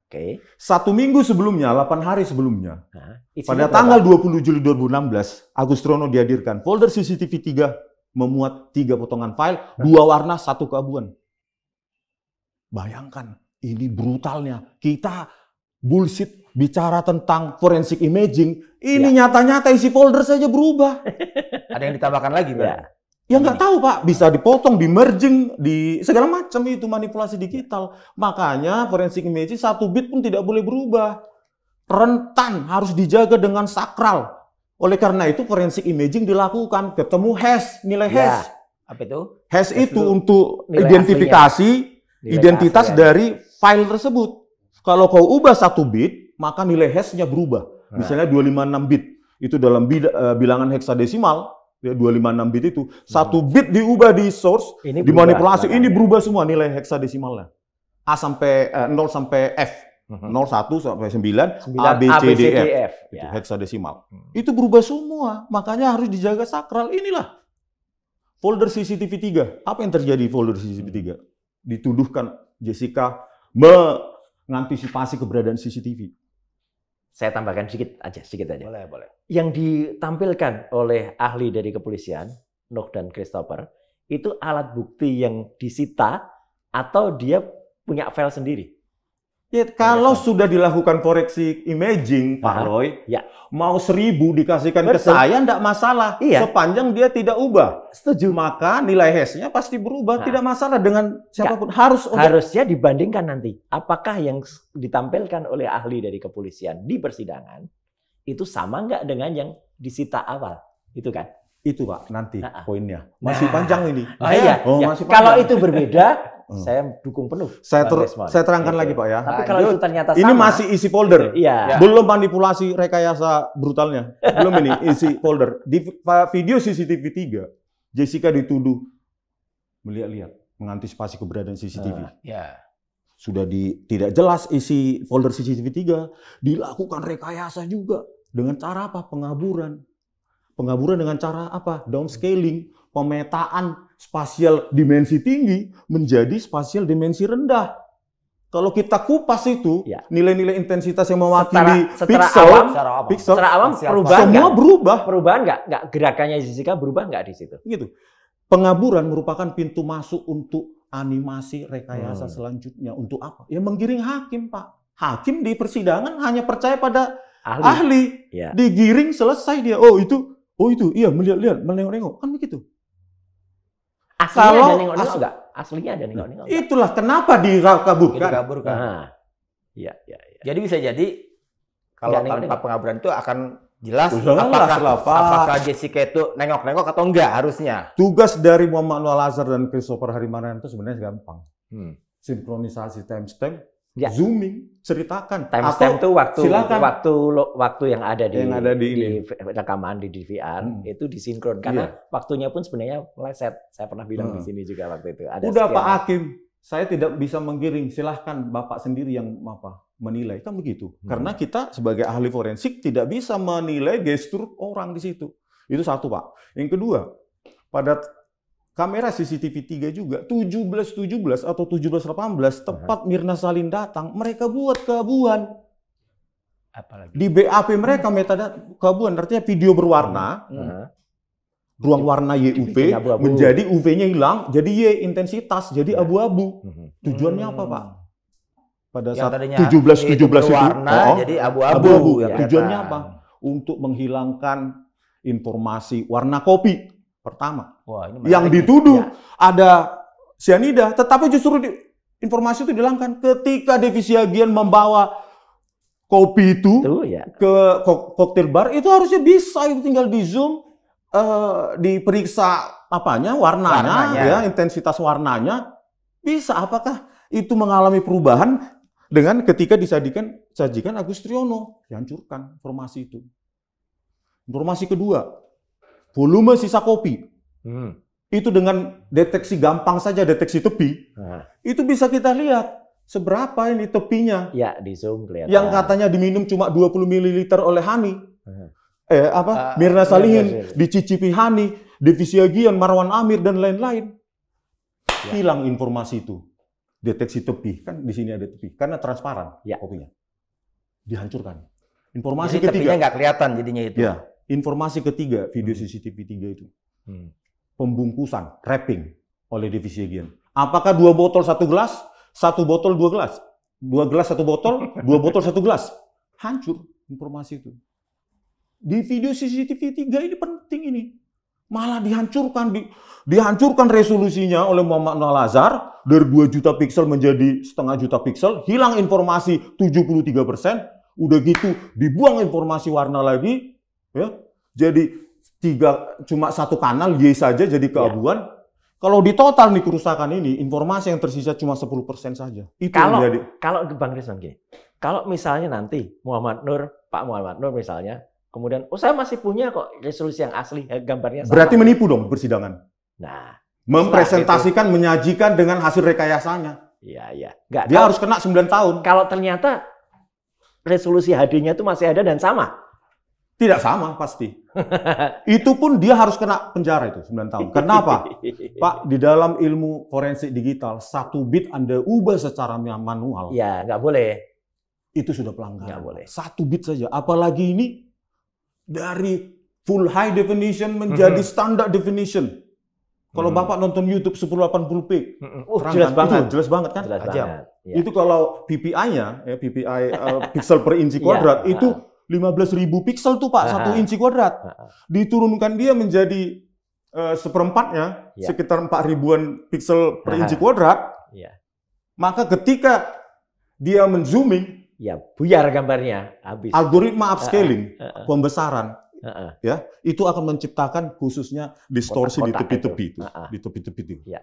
Oke. Okay. Satu minggu sebelumnya, 8 hari sebelumnya, nah, pada tanggal dua 20 Juli 2016, Agus Trono dihadirkan. Folder CCTV 3 memuat tiga potongan file, dua warna, satu keabuan. Bayangkan, ini brutalnya. Kita bullshit bicara tentang forensic imaging, ini ya. nyata-nyata ya. isi folder saja berubah. Ada yang ditambahkan lagi, Pak? Ya. Ya nggak tahu pak, bisa dipotong, di merging, di segala macam itu manipulasi digital. Makanya forensik imaging satu bit pun tidak boleh berubah. Rentan harus dijaga dengan sakral. Oleh karena itu forensik imaging dilakukan, ketemu hash, nilai ya. hash. Ya, apa itu? Hash, hash itu untuk identifikasi identitas aslinya. dari file tersebut. Kalau kau ubah satu bit, maka nilai hashnya berubah. Nah. Misalnya 256 bit, itu dalam eh, bilangan heksadesimal 256 ya, bit itu hmm. satu bit diubah di source, ini dimanipulasi, berubah, ini berubah semua nilai heksadesimalnya. A sampai eh, 0 sampai F. 01 hmm. sampai 9, 9 A, B, C, D, F. F. Itu, ya. heksadesimal. Hmm. Itu berubah semua. Makanya harus dijaga sakral. Inilah. Folder CCTV 3. Apa yang terjadi folder CCTV 3? Dituduhkan Jessica mengantisipasi keberadaan CCTV. Saya tambahkan sedikit aja, sedikit aja. Boleh, boleh. Yang ditampilkan oleh ahli dari kepolisian, Nok dan Christopher, itu alat bukti yang disita atau dia punya file sendiri? Ya, kalau ya, sudah dilakukan koreksi imaging, Pak Roy, ya. mau seribu dikasihkan Betul. ke saya, tidak masalah. Iya. Sepanjang dia tidak ubah. Setuju. Maka nilai H-nya pasti berubah, nah. tidak masalah dengan ya. siapapun. Ya. Harus ubah. Harusnya dibandingkan nanti. Apakah yang ditampilkan oleh ahli dari kepolisian di persidangan, itu sama nggak dengan yang disita awal? Itu kan? Itu Pak nanti nah, poinnya. Masih nah, panjang ini. Oh iya. Oh, ya. masih panjang. Kalau itu berbeda, hmm. saya dukung penuh. Saya ter Desmond. saya terangkan lagi gitu. Pak ya. Tapi nah, kalau itu ternyata sama, Ini masih isi folder. Iya. Belum manipulasi rekayasa brutalnya. Belum ini isi folder. Di video CCTV 3, Jessica dituduh melihat-lihat, mengantisipasi keberadaan CCTV. Uh, ya. Sudah di tidak jelas isi folder CCTV 3, dilakukan rekayasa juga dengan cara apa? Pengaburan Pengaburan dengan cara apa? Downscaling, pemetaan spasial dimensi tinggi menjadi spasial dimensi rendah. Kalau kita kupas itu ya. nilai-nilai ya. intensitas yang mewakili setara, pixel, awam, pixel, secara awam perubahan semua enggak, berubah. Perubahan nggak? Nggak gerakannya Jessica berubah nggak di situ? Gitu. Pengaburan merupakan pintu masuk untuk animasi rekayasa hmm. selanjutnya untuk apa? Ya menggiring hakim pak. Hakim di persidangan hanya percaya pada ahli, ahli. Ya. digiring selesai dia. Oh itu Oh itu, iya melihat-lihat, menengok-nengok, kan begitu. Aslinya Kalau ada nengok-nengok enggak? Aslinya ada nah, nengok-nengok. Itulah kenapa dikaburkan. Dikaburkan. Ah. iya, iya, iya. Jadi bisa jadi kalau tanpa nengok. pengaburan itu akan jelas Udah apakah lah, apakah Jessica itu nengok-nengok atau enggak harusnya. Tugas dari Muhammad Noah Lazar dan Christopher Harimaran itu sebenarnya gampang. Hmm. Sinkronisasi timestamp ya. zooming, ceritakan. time time itu waktu silakan. waktu waktu yang ada di yang ada di, di rekaman di DVR hmm. itu disinkron karena yeah. waktunya pun sebenarnya meleset. Saya pernah bilang hmm. di sini juga waktu itu. Ada Udah sekian. Pak Hakim, saya tidak bisa menggiring. Silahkan Bapak sendiri yang apa menilai kan begitu. Hmm. Karena kita sebagai ahli forensik tidak bisa menilai gestur orang di situ. Itu satu Pak. Yang kedua, pada kamera CCTV 3 juga tujuh 17, atau belas tepat Mirna Salin datang mereka buat keabuan apalagi di BAP mereka metadata keabuan artinya video berwarna hmm. Hmm. ruang warna YUV abu -abu. menjadi UV-nya hilang jadi Y intensitas jadi iya. abu-abu hmm. tujuannya apa hmm. Pak pada yang saat 17 17 itu warna oh, jadi abu-abu ya, tujuannya nah. apa untuk menghilangkan informasi warna kopi pertama. Wah, ini yang dituduh ya. ada sianida, tetapi justru di, informasi itu dihilangkan ketika divisi agian membawa kopi itu, itu ya. ke kok koktail bar itu harusnya bisa itu tinggal di zoom uh, diperiksa apanya warnanya, warnanya ya intensitas warnanya bisa apakah itu mengalami perubahan dengan ketika disajikan sajikan Agustriono dihancurkan informasi itu informasi kedua volume sisa kopi hmm. itu dengan deteksi gampang saja deteksi tepi hmm. itu bisa kita lihat seberapa ini tepinya ya di zoom kelihatan yang katanya diminum cuma 20 ml oleh Hani hmm. eh apa uh, Mirna iya, Salihin ya, dicicipi Hani Divisi Agian Marwan Amir dan lain-lain ya. hilang informasi itu deteksi tepi kan di sini ada tepi karena transparan ya. kopinya dihancurkan informasi Jadi, ketiga nggak kelihatan jadinya itu ya Informasi ketiga, video hmm. CCTV 3 itu. Hmm. Pembungkusan, wrapping oleh divisi agen Apakah dua botol satu gelas? Satu botol dua gelas? Dua gelas satu botol? dua botol satu gelas? Hancur informasi itu. Di video CCTV 3 ini penting ini. Malah dihancurkan, di, dihancurkan resolusinya oleh Muhammad Nazar dari 2 juta piksel menjadi setengah juta piksel, hilang informasi 73 persen, udah gitu dibuang informasi warna lagi, ya jadi tiga cuma satu kanal Y saja jadi iya. keabuan ya. kalau di total nih kerusakan ini informasi yang tersisa cuma 10% saja itu kalau yang kalau Bang Rizman gini kalau misalnya nanti Muhammad Nur Pak Muhammad Nur misalnya kemudian oh saya masih punya kok resolusi yang asli eh, gambarnya sama. berarti menipu dong persidangan nah mempresentasikan itu. menyajikan dengan hasil rekayasanya Iya, iya. dia kalau, harus kena 9 tahun. Kalau ternyata resolusi HD-nya itu masih ada dan sama. Tidak sama pasti. itu pun dia harus kena penjara itu 9 tahun. Kenapa? Pak, di dalam ilmu forensik digital, satu bit Anda ubah secara manual. Ya, nggak boleh. Itu sudah pelanggaran. Nggak boleh. Satu bit saja. Apalagi ini dari full high definition menjadi mm -hmm. standard definition. Kalau hmm. Bapak nonton YouTube 1080p, hmm. uh, terang jelas banget. Itu jelas banget kan? Jelas Banget. Ya. Itu kalau PPI-nya, ya, PPI uh, eh, pixel per inci iya. kuadrat, ya. itu ah ribu pixel tuh Pak, satu inci kuadrat. Diturunkan dia menjadi uh, seperempatnya, ya. sekitar 4 ribuan pixel per inci kuadrat. Ya. Maka ketika dia menzooming, ya buyar gambarnya, habis. Algoritma upscaling, pembesaran, ya itu akan menciptakan khususnya distorsi Kotak -kotak di tepi-tepi itu, itu. di tepi-tepi itu. Ya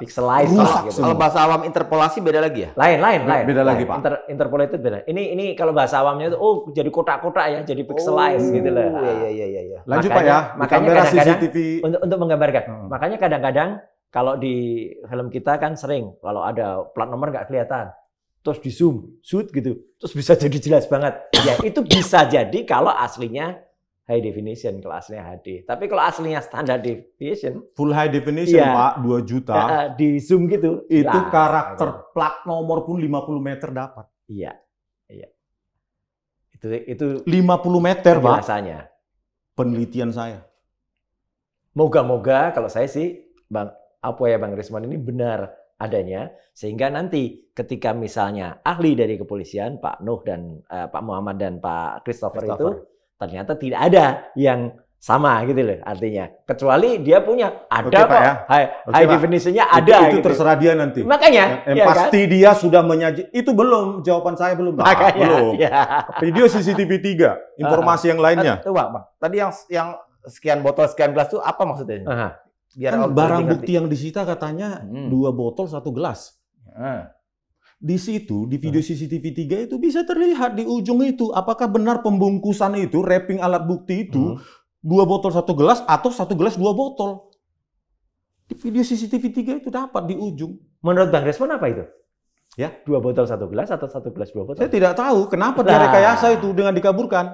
pixelized rusak gitu. Kalau bahasa awam interpolasi beda lagi ya? Lain, lain, lain. Beda lain. lagi, Pak. Inter, interpolated beda. Ini ini kalau bahasa awamnya itu oh jadi kotak-kotak ya, jadi pixelized oh, gitu loh. Iya, iya, iya, iya. iya. Lanjut Pak ya. Makanya kamera CCTV untuk untuk menggambarkan. Hmm. Makanya kadang-kadang kalau di film kita kan sering kalau ada plat nomor nggak kelihatan. Terus di zoom, shoot gitu. Terus bisa jadi jelas banget. Ya, itu bisa jadi kalau aslinya high definition kelasnya HD. Tapi kalau aslinya standar definition, full high definition ya, Pak, 2 juta. ya, di zoom gitu. Itu nah, karakter ya. plat nomor pun 50 meter dapat. Iya. Iya. Itu itu 50 meter, Pak. Biasanya. Penelitian saya. Moga-moga kalau saya sih Bang apa ya Bang Risman ini benar adanya sehingga nanti ketika misalnya ahli dari kepolisian Pak Nuh dan uh, Pak Muhammad dan Pak Christopher, Christopher. itu ternyata tidak ada yang sama gitu loh artinya kecuali dia punya ada okay, kok ya. high, okay, high definitionnya ada itu, itu gitu. terserah dia nanti makanya ya, ya, pasti kan? dia sudah menyaji itu belum jawaban saya belum nah, makanya, nah, belum ya. video CCTV 3 informasi uh, yang lainnya coba bang tadi yang yang sekian botol sekian gelas itu apa maksudnya uh -huh. Biar kan barang bukti yang disita katanya hmm. dua botol satu gelas uh. Di situ, di video nah. CCTV 3 itu bisa terlihat di ujung itu apakah benar pembungkusan itu, wrapping alat bukti itu hmm. dua botol satu gelas atau satu gelas dua botol. Di video CCTV 3 itu dapat di ujung. Menurut Bang Resman apa itu? Ya, dua botol satu gelas atau satu gelas dua botol? Saya tidak tahu kenapa nah. dia itu dengan dikaburkan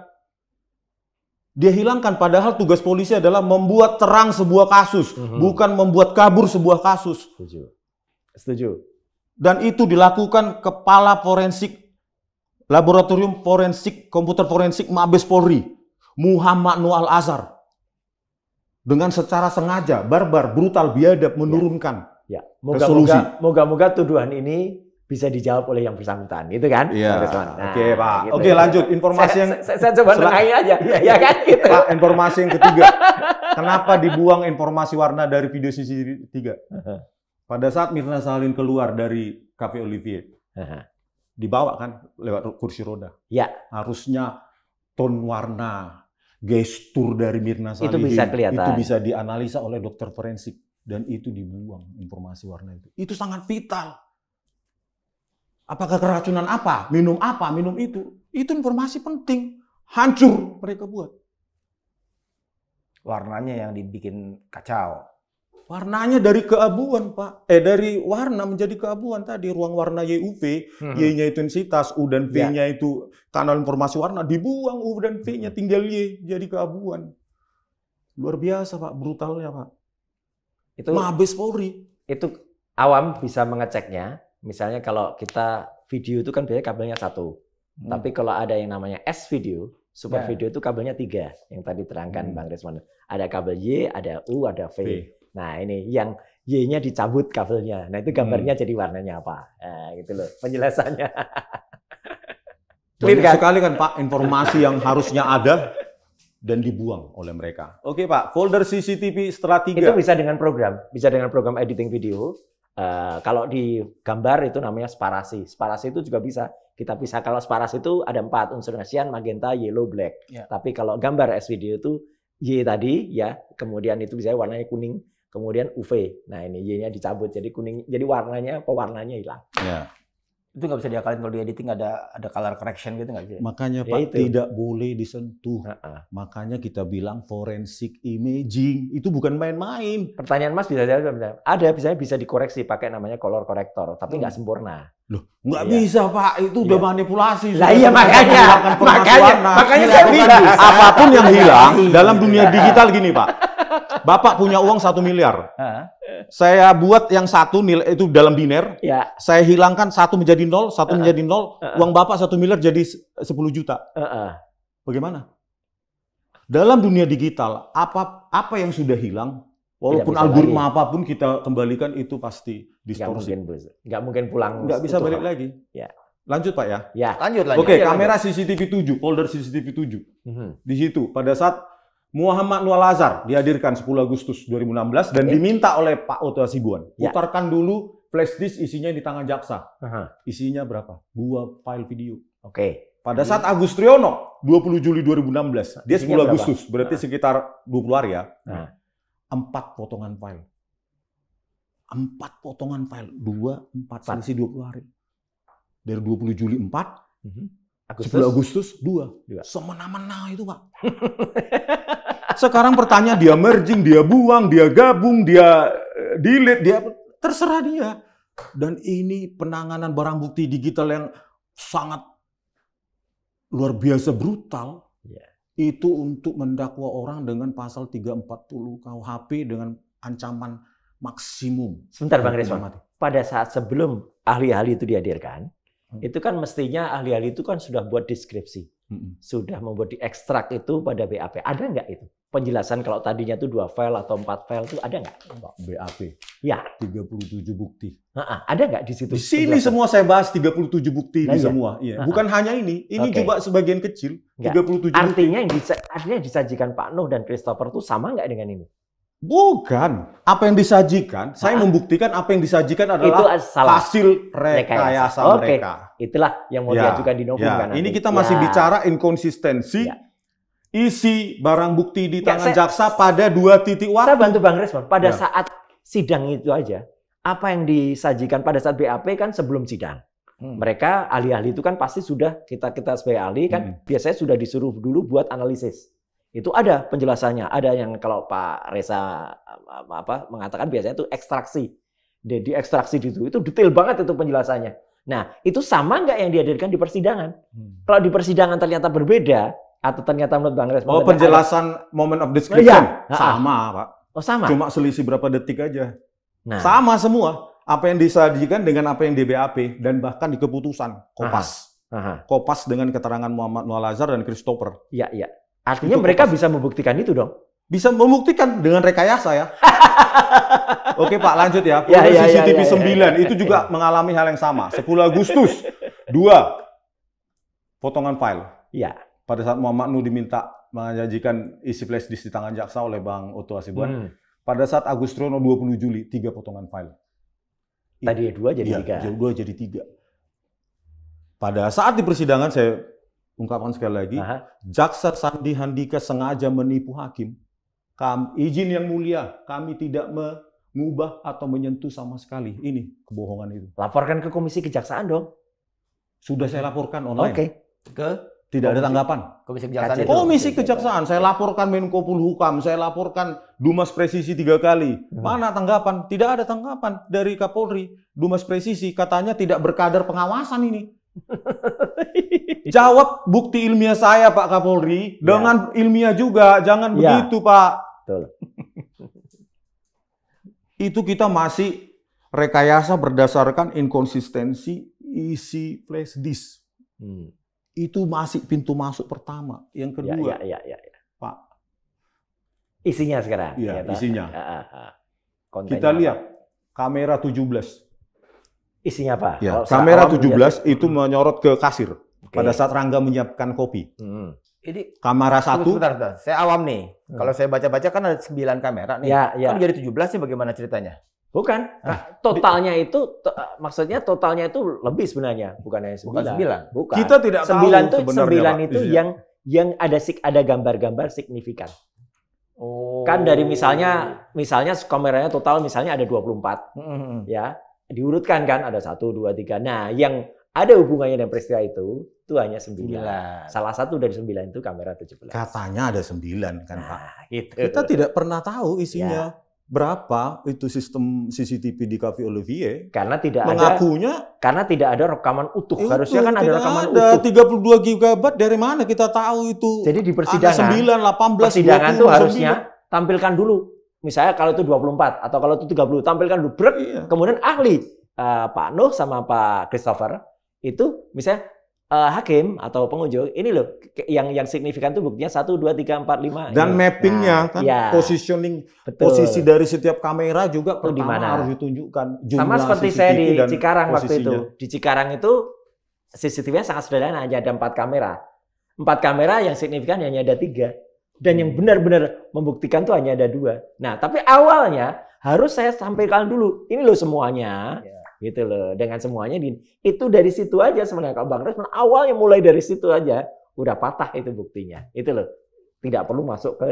dia hilangkan padahal tugas polisi adalah membuat terang sebuah kasus, -hmm. bukan membuat kabur sebuah kasus. Setuju. Setuju dan itu dilakukan kepala forensik laboratorium forensik komputer forensik Mabes Polri Muhammad Noal Azhar dengan secara sengaja barbar brutal biadab ya. menurunkan ya, ya. Moga, resolusi. Moga-moga tuduhan ini bisa dijawab oleh yang bersangkutan, gitu kan? Iya. Nah, Oke pak. Gitu. Oke ya. lanjut informasi saya, yang saya, saya coba nengahin aja, iya, ya kan? Gitu. Pak, informasi yang ketiga, kenapa dibuang informasi warna dari video CCTV tiga? Pada saat Mirna salin keluar dari Cafe Olivier, uh-huh. dibawa kan lewat kursi roda. Ya. Harusnya ton warna, gestur dari Mirna salin itu bisa kelihatan. Itu bisa dianalisa oleh dokter forensik dan itu dibuang informasi warna itu. Itu sangat vital. Apakah keracunan apa? Minum apa? Minum itu. Itu informasi penting. Hancur mereka buat. Warnanya yang dibikin kacau warnanya dari keabuan pak eh dari warna menjadi keabuan tadi ruang warna YUV hmm. Y-nya itu intensitas U dan ya. V-nya ya. itu kanal informasi warna dibuang U dan V-nya hmm. tinggal Y jadi keabuan luar biasa pak brutalnya pak itu Mabes Polri itu awam bisa mengeceknya misalnya kalau kita video itu kan biasanya kabelnya satu hmm. tapi kalau ada yang namanya S video super ya. video itu kabelnya tiga yang tadi terangkan hmm. Bang Resman ada kabel Y ada U ada v. v. Nah ini yang Y-nya dicabut kabelnya. Nah itu gambarnya hmm. jadi warnanya apa? Nah, gitu loh penjelasannya. Banyak kan? sekali kan Pak informasi yang harusnya ada dan dibuang oleh mereka. Oke Pak, folder CCTV strategi. Itu bisa dengan program, bisa dengan program editing video. Uh, kalau di gambar itu namanya separasi separasi itu juga bisa kita bisa Kalau separasi itu ada empat unsur nasian, magenta, yellow, black. Ya. Tapi kalau gambar S video itu Y tadi ya, kemudian itu bisa warnanya kuning, kemudian UV. Nah ini Y-nya dicabut, jadi kuning, jadi warnanya warnanya hilang. Ya. Itu nggak bisa diakalin kalau di editing ada ada color correction gitu nggak sih? Makanya ya Pak itu. tidak boleh disentuh. Ha -ha. Makanya kita bilang forensic imaging itu bukan main-main. Pertanyaan Mas bisa bisa. ada bisa bisa dikoreksi pakai namanya color corrector, tapi nggak hmm. sempurna. Loh, nggak iya. bisa Pak, itu iya. udah manipulasi. Lah iya makanya, makanya, makanya saya bilang apapun yang hilang dalam dunia digital gini Pak. Bapak punya uang satu miliar. saya buat yang satu nilai itu dalam biner. Ya. Saya hilangkan satu menjadi nol, satu uh -uh. menjadi nol. Uh -uh. Uang Bapak satu miliar jadi sepuluh juta. Uh -uh. Bagaimana? Dalam dunia digital, apa apa yang sudah hilang, walaupun algoritma lagi. apapun kita kembalikan itu pasti distorsi. Gak mungkin, gak mungkin pulang. gak bisa balik lagi. Ya. Lanjut Pak ya. Ya. Lanjut lagi. Oke, ya, kamera lanjut. CCTV 7, folder CCTV 7. Uh-huh. Mhm. Di situ pada saat Muhammad Nual Azhar dihadirkan 10 Agustus 2016 dan okay. diminta oleh Pak Oto Hasibuan. Yeah. Putarkan dulu flash disk isinya di tangan jaksa. Aha. Isinya berapa? Dua file video. Oke. Okay. Pada saat Agus Triyono 20 Juli 2016, dia isinya 10 berapa? Agustus, berarti nah. sekitar 20 hari ya. Nah. Empat potongan file. Empat potongan file. Dua, empat, selisih 20 hari. Dari 20 Juli 4, mm -hmm. Agustus. 10 Agustus dua, 2. Semena-mena itu, Pak. Sekarang pertanyaan dia merging, dia buang, dia gabung, dia eh, delete, dia terserah dia. Dan ini penanganan barang bukti digital yang sangat luar biasa brutal. Yeah. Itu untuk mendakwa orang dengan pasal 340 KUHP dengan ancaman maksimum. Sebentar Bang Reswan, pada saat sebelum ahli-ahli itu dihadirkan, Hmm. Itu kan mestinya ahli-ahli itu kan sudah buat deskripsi. Hmm. Sudah membuat di ekstrak itu pada BAP. Ada nggak itu? Penjelasan kalau tadinya itu dua file atau empat file itu ada nggak? BAP. Ya. 37 bukti. Ha -ha. Ada nggak di situ? Di sini penjelasan? semua saya bahas 37 bukti nah, di iya. semua. Iya. Ha Bukan hanya ini. Ini okay. juga sebagian kecil. Nggak. 37 artinya bukti. Yang bisa, artinya disajikan Pak Nuh dan Christopher itu sama nggak dengan ini? Bukan. Apa yang disajikan, saya ah. membuktikan apa yang disajikan adalah itu salah. hasil rekayasa, rekayasa okay. mereka. Itulah yang mau ya. diajukan di novel. ya. kan. Ini kita masih ya. bicara inkonsistensi ya. isi barang bukti di ya, tangan ya, saya, jaksa pada dua titik waktu. Saya bantu Bang Resman. Pada ya. saat sidang itu aja, apa yang disajikan pada saat BAP kan sebelum sidang. Hmm. Mereka ahli-ahli itu kan pasti sudah kita kita sebagai ahli kan hmm. biasanya sudah disuruh dulu buat analisis itu ada penjelasannya ada yang kalau Pak Reza apa, mengatakan biasanya itu ekstraksi jadi ekstraksi itu itu detail banget itu penjelasannya nah itu sama nggak yang dihadirkan di persidangan hmm. kalau di persidangan ternyata berbeda atau ternyata menurut Bang Reza oh penjelasan ada, moment of oh, iya. description ya, sama Pak oh sama cuma selisih berapa detik aja nah. sama semua apa yang disajikan dengan apa yang di BAP dan bahkan di keputusan Kopas Aha. Aha. Kopas dengan keterangan Muhammad Nualazar dan Christopher. Iya, iya. Artinya mereka pas. bisa membuktikan itu dong. Bisa membuktikan dengan rekayasa ya. Oke Pak, lanjut ya. Polda ya, ya, CCTV ya, ya, ya, 9 ya, itu juga ya. mengalami hal yang sama. 10 Agustus. Dua, potongan file. Iya. Pada saat Muhammad Nuh diminta menjanjikan isi flash disk di tangan jaksa oleh Bang Oto Asibuan. Hmm. Pada saat Agustrono 20 Juli, tiga potongan file. Tadi dua jadi ya, tiga. Dua jadi tiga. Pada saat di persidangan saya ungkapkan sekali lagi, Aha. jaksa Sandi Handika sengaja menipu hakim. Kami, izin yang mulia, kami tidak mengubah atau menyentuh sama sekali. Ini kebohongan itu. Laporkan ke Komisi Kejaksaan dong. Sudah saya laporkan online. Oke. Okay. Ke tidak komisi, ada tanggapan. Komisi Kejaksaan. Itu. Komisi Kejaksaan. Saya laporkan Menko Polhukam, saya laporkan Dumas Presisi tiga kali. Hmm. Mana tanggapan? Tidak ada tanggapan dari Kapolri. Dumas Presisi katanya tidak berkadar pengawasan ini. Jawab bukti ilmiah saya Pak Kapolri ya. dengan ilmiah juga, jangan ya. begitu Pak. Betul. Itu kita masih rekayasa berdasarkan inkonsistensi isi flash disk. Hmm. Itu masih pintu masuk pertama. Yang ya, kedua, ya, ya, ya, ya. Pak. Isinya sekarang. Iya, ya, isinya. Ah, ah, ah. Kita lihat kamera 17 isinya apa? Ya, kalau kamera 17 menyiapkan. itu menyorot ke kasir okay. pada saat Rangga menyiapkan kopi. Hmm. Ini kamera satu. Sebentar, sebentar. Saya awam nih. Hmm. Kalau saya baca-baca kan ada 9 kamera nih. Ya, ya. Kan jadi 17 sih bagaimana ceritanya? Bukan. Ah. Nah, totalnya itu to, ah, maksudnya totalnya itu lebih sebenarnya, bukan hanya 9. Bukan 9. Bukan. Kita tidak 9 tahu itu, 9 itu isinya. yang yang ada sik ada gambar-gambar signifikan. Oh. Kan dari misalnya misalnya kameranya total misalnya ada 24. Mm -hmm. Ya diurutkan kan ada satu dua tiga nah yang ada hubungannya dengan peristiwa itu itu hanya sembilan. Salah satu dari sembilan itu kamera tujuh belas Katanya ada sembilan kan nah, Pak. Itu. Kita tidak pernah tahu isinya ya. berapa itu sistem CCTV di Cafe Olivier. Karena tidak Mengakunya, ada. Karena tidak ada rekaman utuh. itu, Harusnya kan ada rekaman ada. utuh. dua GB dari mana kita tahu itu? Jadi di persidangan. sembilan 9, 18, persidangan itu harusnya tampilkan dulu Misalnya kalau itu 24 atau kalau itu 30 tampilkan dulu iya. kemudian ahli uh, Pak Nuh sama Pak Christopher itu misalnya uh, hakim atau pengunjung ini loh yang yang signifikan tuh buktinya satu dua tiga empat lima dan ya. mappingnya nah, kan ya. positioning Betul. posisi dari setiap kamera juga di mana harus ditunjukkan sama seperti CCTV saya di Cikarang waktu itu di Cikarang itu CCTV-nya sangat sederhana hanya ada empat kamera empat kamera yang signifikan hanya ada tiga dan yang hmm. benar-benar membuktikan tuh hanya ada dua. Nah, tapi awalnya harus saya sampaikan dulu. Ini loh semuanya. Yeah. Gitu loh. Dengan semuanya. Di, itu dari situ aja sebenarnya. Kalau Bang Resman awalnya mulai dari situ aja. Udah patah itu buktinya. Itu loh. Tidak perlu masuk ke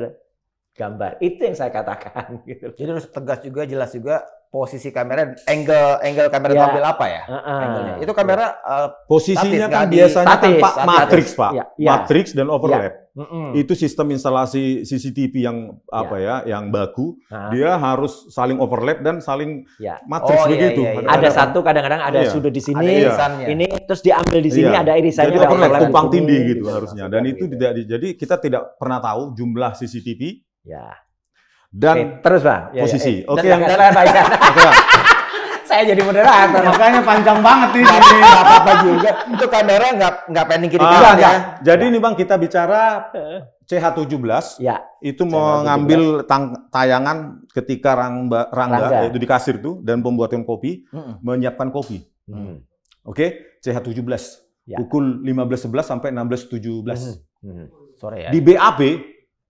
gambar. Itu yang saya katakan. Gitu. Jadi harus tegas juga, jelas juga posisi kamera angle angle kamera ya. apa ya? Uh, uh, Itu kamera uh, posisinya statis, kan biasanya kan statis, kan Pak statis. matrix Pak. Ya, ya. Matrix dan iya. overlap. Ya. Mm -mm. Itu sistem instalasi CCTV yang iya. apa ya, ya yang baku. Uh. Dia harus saling overlap dan saling ya. matrix oh, iya, begitu. Iya, iya, iya. Ada kan satu kadang-kadang ada iya. sudut di sini, ada ini terus diambil di sini iya. ada irisannya Jadi ada overlap tumpang tindih gitu, gitu harusnya. Dan itu tidak jadi kita tidak pernah tahu jumlah CCTV. Ya dan Oke, terus bang ya, iya. posisi. Ya, ya. Oke. Okay. Dan, dan, bang. saya jadi moderator. Makanya panjang banget ini. Gak apa-apa juga. Itu kamera nggak nggak pending kiri ah, iya. ya. Jadi ini bang kita bicara eh. CH17 ya. itu mau ngambil tayangan ketika Rangga, Rangga, Rangga. itu di kasir tuh dan pembuatan kopi -mm. menyiapkan kopi. Mm. Oke, okay? CH17 ya. pukul 15.11 sampai 16.17. Hmm. Hmm. Sore ya. Di BAP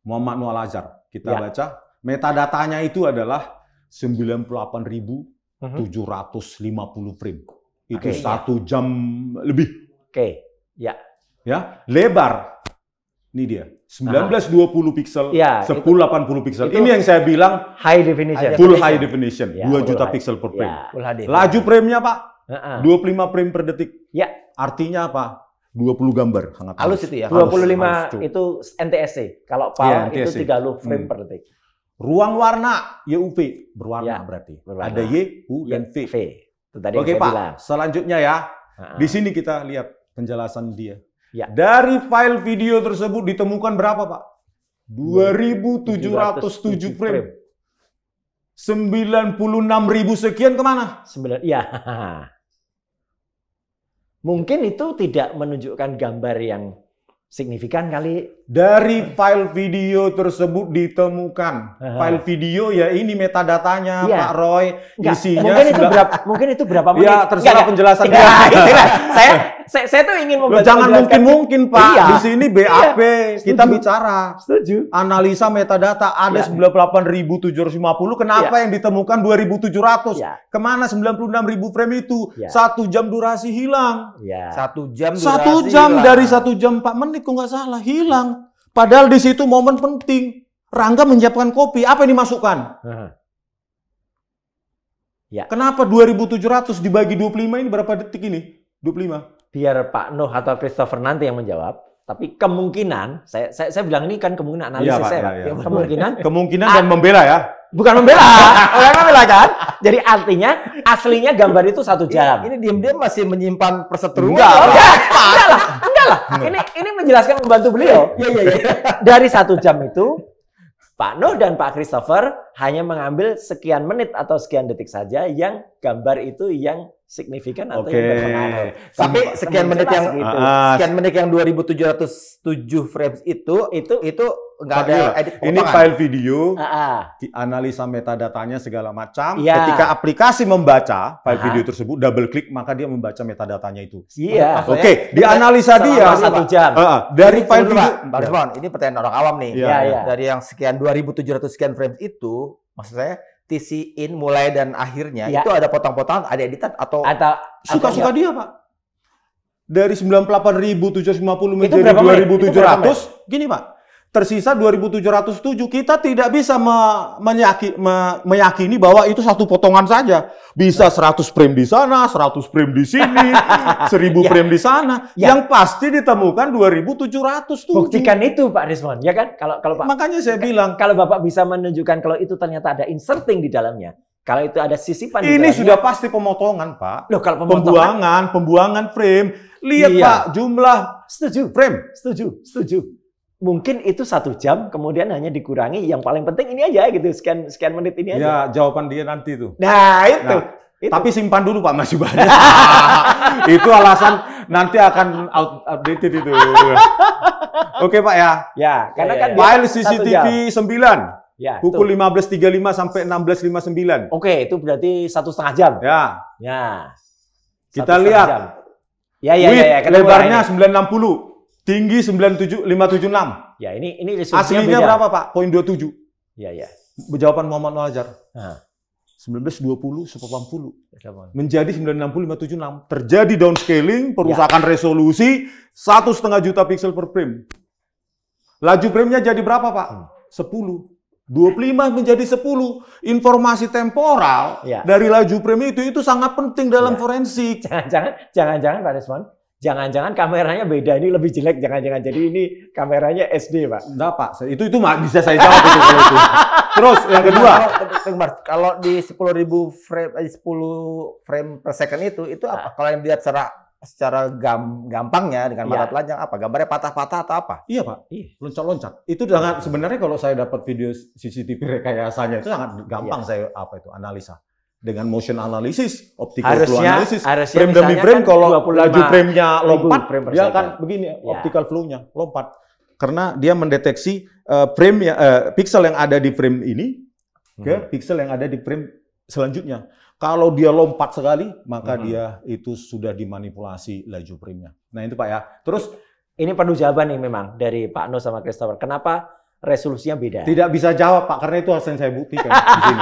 Muhammad Nualazar kita ya. baca Metadatanya itu adalah 98.750 mhm. frame. Itu okay, satu ya. jam lebih. Oke, okay, ya. Ya, lebar. Ini dia. 1920 iya, sepuluh ya, 1080 pixel. Ini yang saya bilang high definition. Full high definition, ya, 2 juta pixel per iya, frame. Ya, Laju frame Laju Pak? Uh -uh. 25 frame per detik. Ya. Artinya apa? 20 gambar sangat. halus. Halus itu ya. 25 halus, halus, itu NTSC. Kalau PAL ya, NTSC. itu 30 frame hmm. per detik. Ruang warna YUV berwarna ya, berarti. Berwarna. Ada Y, U ya, dan v. v. tadi Oke Pak, bilang. selanjutnya ya. Di sini kita lihat penjelasan dia. Ya. Dari file video tersebut ditemukan berapa Pak? 2.707 frame. ribu sekian kemana? Sembilan, ya. Mungkin itu tidak menunjukkan gambar yang signifikan kali dari file video tersebut ditemukan uh-huh. file video ya ini metadatanya yeah. Pak Roy Nggak, isinya mungkin sudah... itu berapa mungkin itu berapa ya, menit ya terserah Nggak, penjelasan Ya. saya saya, saya tuh ingin membantu jangan mungkin mungkin Pak iya. di sini BAP iya. kita bicara setuju analisa metadata ada iya. lima 98.750 kenapa iya. yang ditemukan 2.700 ratus iya. kemana 96.000 frame itu satu jam durasi hilang satu jam satu jam hilang. dari satu jam 4 menit kok nggak salah hilang Padahal di situ momen penting. Rangga menyiapkan kopi. Apa yang dimasukkan? Uh-huh. Ya. Kenapa 2.700 dibagi 25 ini berapa detik ini? 25. Biar Pak Noh atau Christopher nanti yang menjawab. Tapi kemungkinan, saya saya, saya bilang ini kan kemungkinan iya, analisis ya, Pak, saya, ya, Ya. Kemungkinan. kemungkinan dan ah. membela ya. Bukan membela, orang membela kan? Jadi artinya aslinya gambar itu satu jam. Ini, diam-diam masih menyimpan perseteruan. Enggak, enggak, enggak, enggak, lah. Ini ini menjelaskan membantu beliau. Iya iya, iya. Dari satu jam itu Pak Nuh dan Pak Christopher hanya mengambil sekian menit atau sekian detik saja yang gambar itu yang signifikan atau okay. yang berpengaruh. Tapi gitu. ah, ah. sekian menit yang uh, sekian menit yang 2707 frames itu itu itu enggak ada iya. edit Ini Ini file video, uh, ah, uh. analisa metadatanya segala macam. Yeah. Ketika aplikasi membaca file uh -huh. video tersebut double klik maka dia membaca metadatanya itu. Iya. Yeah. Oke, okay. dianalisa dia satu jam. Uh, uh. dari ini file video. Pak, iya. ini pertanyaan orang awam nih. Yeah. Yeah, yeah. Dari iya. yang sekian 2700 sekian frames itu maksud saya TC-in mulai dan akhirnya ya. itu ada potong-potongan, ada editan atau suka suka-suka dia, Pak. Dari sembilan puluh delapan ribu tujuh ratus lima 98.750 menjadi ratus, gini, Pak tersisa 2707 kita tidak bisa me menyaki me meyakini bahwa itu satu potongan saja bisa 100 frame di sana 100 frame di sini 1000 ya. frame di sana ya. yang pasti ditemukan 2707 buktikan itu Pak Rismon ya kan kalau kalau Pak makanya saya bilang kalau Bapak bisa menunjukkan kalau itu ternyata ada inserting di dalamnya kalau itu ada sisipan Ini sudah pasti pemotongan, Pak. Loh, kalau pemotongan, pembuangan, pembuangan frame. Lihat, iya. Pak, jumlah setuju frame. Setuju, setuju mungkin itu satu jam kemudian hanya dikurangi yang paling penting ini aja gitu sekian sekian menit ini ya, aja. Ya jawaban dia nanti tuh. Nah itu. Nah, itu. Tapi simpan dulu Pak masih banyak. itu alasan nanti akan out updated itu. Oke Pak ya. Ya karena ya, kan ya, ya. file CCTV 9. Ya, pukul lima sampai enam belas lima sembilan. Oke, itu berarti satu setengah jam. Ya. Ya. Kita lihat. Jam. Ya, ya, Width, ya, ya. lebarnya 960. Tinggi 97576. Ya, ini ini Aslinya beda. berapa, Pak? Poin 27. Ya, ya. Jawaban Muhammad Al-Azhar. Nah. 1920 180 menjadi 96576 terjadi downscaling perusakan ya. resolusi satu setengah juta piksel per frame laju framenya jadi berapa pak hmm. 10 25 menjadi 10 informasi temporal ya. dari laju frame itu itu sangat penting dalam ya. forensik jangan-jangan jangan-jangan Pak Desmond Jangan-jangan kameranya beda ini lebih jelek. Jangan-jangan jadi ini kameranya SD, Pak. Enggak, Pak. Itu itu bisa saya jawab itu. itu. itu. Terus yang kedua, kalau di 10.000 frame 10 eh, frame per second itu itu apa? Ah. Kalau yang dilihat secara secara gam, gampangnya dengan iya. mata ya. telanjang apa? Gambarnya patah-patah atau apa? Iya, Pak. Iya. Loncat-loncat. Itu dengan sebenarnya kalau saya dapat video CCTV rekayasanya itu sangat iya. gampang ya. saya apa itu analisa dengan motion analysis, optical harusnya, flow analysis, frame demi frame kan kalau laju frame-nya lompat, frame dia akan begini ya. optical flow-nya lompat. Karena dia mendeteksi uh, eh, frame ya, uh, eh, pixel yang ada di frame ini hmm. pixel yang ada di frame selanjutnya. Kalau dia lompat sekali, maka hmm. dia itu sudah dimanipulasi laju frame-nya. Nah, itu Pak ya. Terus ini perlu jawaban nih memang dari Pak No sama Christopher. Kenapa resolusinya beda. Tidak bisa jawab Pak karena itu harus saya buktikan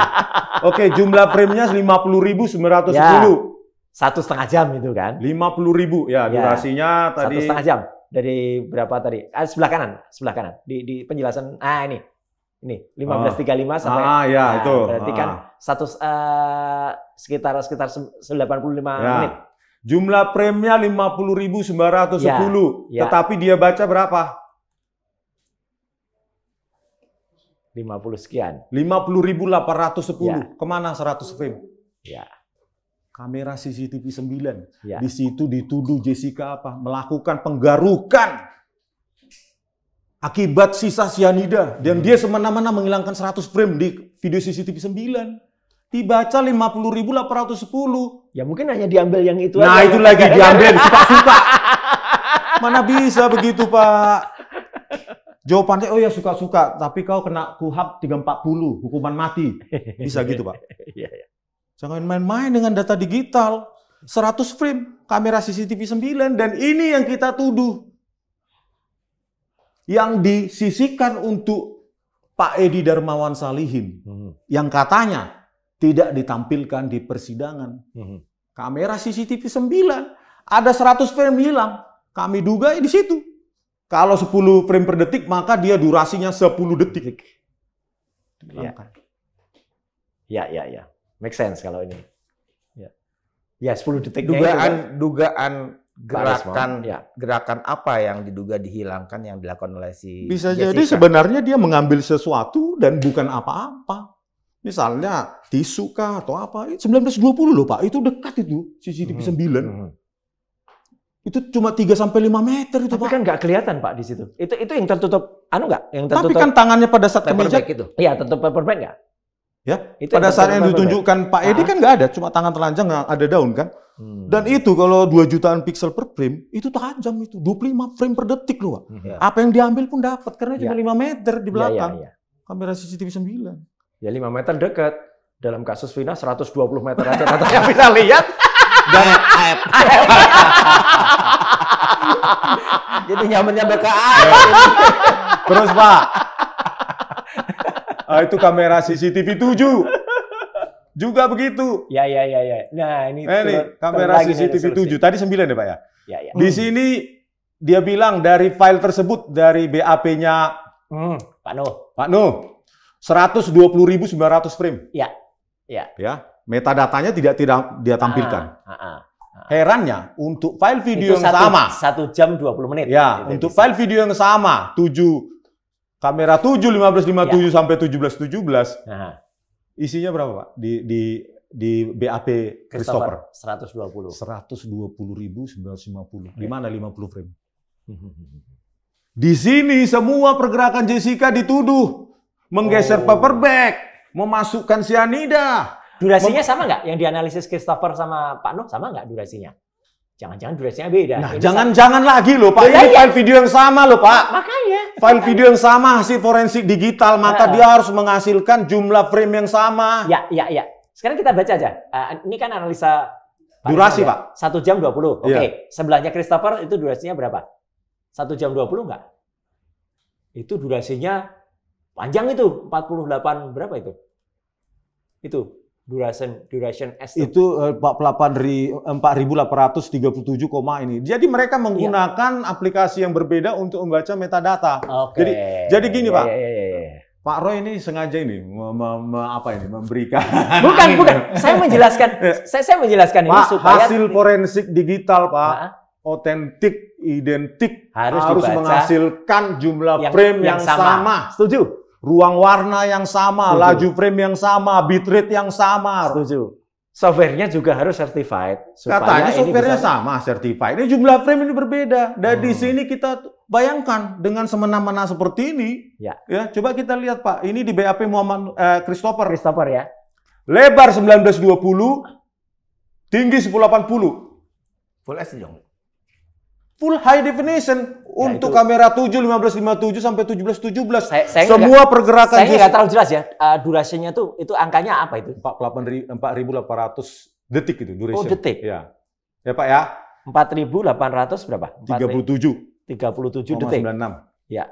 Oke, jumlah frame-nya 50.910. Ya, satu setengah jam itu kan? 50.000 ya, ya durasinya tadi. Satu setengah jam dari berapa tadi? Ah, sebelah kanan, sebelah kanan. Di, di penjelasan ah ini. Ini 1535 ah. sampai ah, ya, nah, itu. Berarti kan ah. kan satu uh, sekitar sekitar 85 ya. menit. Jumlah framenya 50.910. Ya, ya. Tetapi dia baca berapa? 50 sekian. 50.810. Ya. Kemana 100 frame? Ya. Kamera CCTV 9. Ya. Di situ dituduh Jessica apa? Melakukan penggarukan akibat sisa sianida dan dia semena-mena menghilangkan 100 frame di video CCTV 9 dibaca 50.810. Ya mungkin hanya diambil yang itu Nah, aja. itu lagi diambil suka-suka. Mana bisa begitu, Pak? Jawabannya, oh ya suka-suka, tapi kau kena kuhab 340, hukuman mati. Bisa gitu, Pak. Iya, iya. Jangan main-main dengan data digital. 100 frame, kamera CCTV 9, dan ini yang kita tuduh. Yang disisikan untuk Pak Edi Darmawan Salihin. Hmm. Yang katanya tidak ditampilkan di persidangan. Hmm. Kamera CCTV 9, ada 100 frame hilang. Kami duga ya di situ. Kalau 10 frame per detik, maka dia durasinya 10 detik. Ya. ya, ya, ya. Make sense kalau ini. Ya, ya 10 detik. Dugaan, ya. dugaan gerakan ya. gerakan apa yang diduga dihilangkan yang dilakukan oleh si Bisa Jessica. jadi sebenarnya dia mengambil sesuatu dan bukan apa-apa. Misalnya tisu kah atau apa. 1920 loh Pak, itu dekat itu CCTV hmm. 9. Hmm. Itu cuma 3 sampai lima meter itu, Tapi Pak. kan nggak kelihatan, Pak, di situ. Itu itu yang tertutup anu nggak? Yang tertutup. Tapi kan tangannya pada saat ke itu. ya tertutup bag nggak? Ya, itu pada yang saat yang ditunjukkan Pak Edi ah. kan nggak ada, cuma tangan telanjang nggak ada daun kan. Hmm. Dan itu kalau 2 jutaan pixel per frame, itu tajam itu. 25 frame per detik loh. Hmm, ya. Apa yang diambil pun dapat karena ya. cuma 5 meter di ya, ya, belakang. Ya, ya, ya. Kamera CCTV 9. Ya 5 meter dekat. Dalam kasus Vina 120 meter aja katanya yang bisa lihat dan AF. jadi nyamber nyamber ke terus pak ah, itu kamera CCTV 7 juga begitu. Ya ya ya ya. Nah ini, eh, ini kamera CCTV 7 tadi 9 ya pak ya. Ya ya. Di hmm. sini dia bilang dari file tersebut dari BAP-nya hmm. Pak Nuh. Pak Nuh. 120.900 frame. Ya. Ya. Ya metadatanya tidak tidak dia tampilkan. Ah, ah, ah. ah. Herannya untuk file video itu yang satu, sama satu jam 20 menit. Ya, untuk bisa. file video yang sama tujuh kamera tujuh lima belas lima tujuh ya. sampai tujuh belas tujuh belas ah, ah. Isinya berapa, Pak? Di di di BAP Christopher, seratus dua puluh seratus dua puluh ribu sembilan lima puluh Di mana puluh frame? Di sini semua pergerakan Jessica dituduh menggeser oh. bag memasukkan sianida, Durasinya sama nggak? Yang dianalisis Christopher sama Pak Noh sama nggak durasinya? Jangan-jangan durasinya beda. Nah, jangan-jangan lagi loh Pak. Ya, ini ya? file video yang sama loh Pak. Makanya. File video yang sama hasil forensik digital. Maka uh, dia harus menghasilkan jumlah frame yang sama. Ya, ya, ya. Sekarang kita baca aja. Uh, ini kan analisa Durasi, ya. Pak. Satu jam 20. Oke. Okay. Iya. Yeah. Sebelahnya Christopher itu durasinya berapa? Satu jam 20 nggak? Itu durasinya panjang itu. 48 berapa itu? Itu duration duration S itu eh, empat puluh 4837 koma ini. Jadi mereka iya. menggunakan yeah. aplikasi yang berbeda untuk membaca metadata. Okay. Jadi jadi gini, yeah, Pak. Yeah, yeah, yeah. Pak Roy ini sengaja ini me, me, me, apa ini memberikan bukan bukan saya menjelaskan ya. saya, saya menjelaskan Pak, ini supaya hasil forensik digital Pak otentik identik harus, harus menghasilkan jumlah yang, frame yang, yang sama. sama setuju ruang warna yang sama, Setuju. laju frame yang sama, bitrate yang sama. Setuju. Softwarenya juga harus certified. Katanya softwarenya bisa... sama, certified. Ini jumlah frame ini berbeda. Dan hmm. di sini kita bayangkan dengan semena-mena seperti ini, ya. ya. Coba kita lihat Pak, ini di BAP Muhammad eh, Christopher. Christopher ya. Lebar 1920, tinggi 1080. Full SD dong full high definition ya, untuk itu. kamera 7 15 57 sampai 17-17. Saya, saya Semua enggak, pergerakan Saya nggak terlalu jelas ya. Uh, durasinya tuh itu angkanya apa itu? 48 4800 detik itu duration. Oh, detik. Ya. Ya, Pak ya. 4800 berapa? 37. 37 detik. 96. Ya.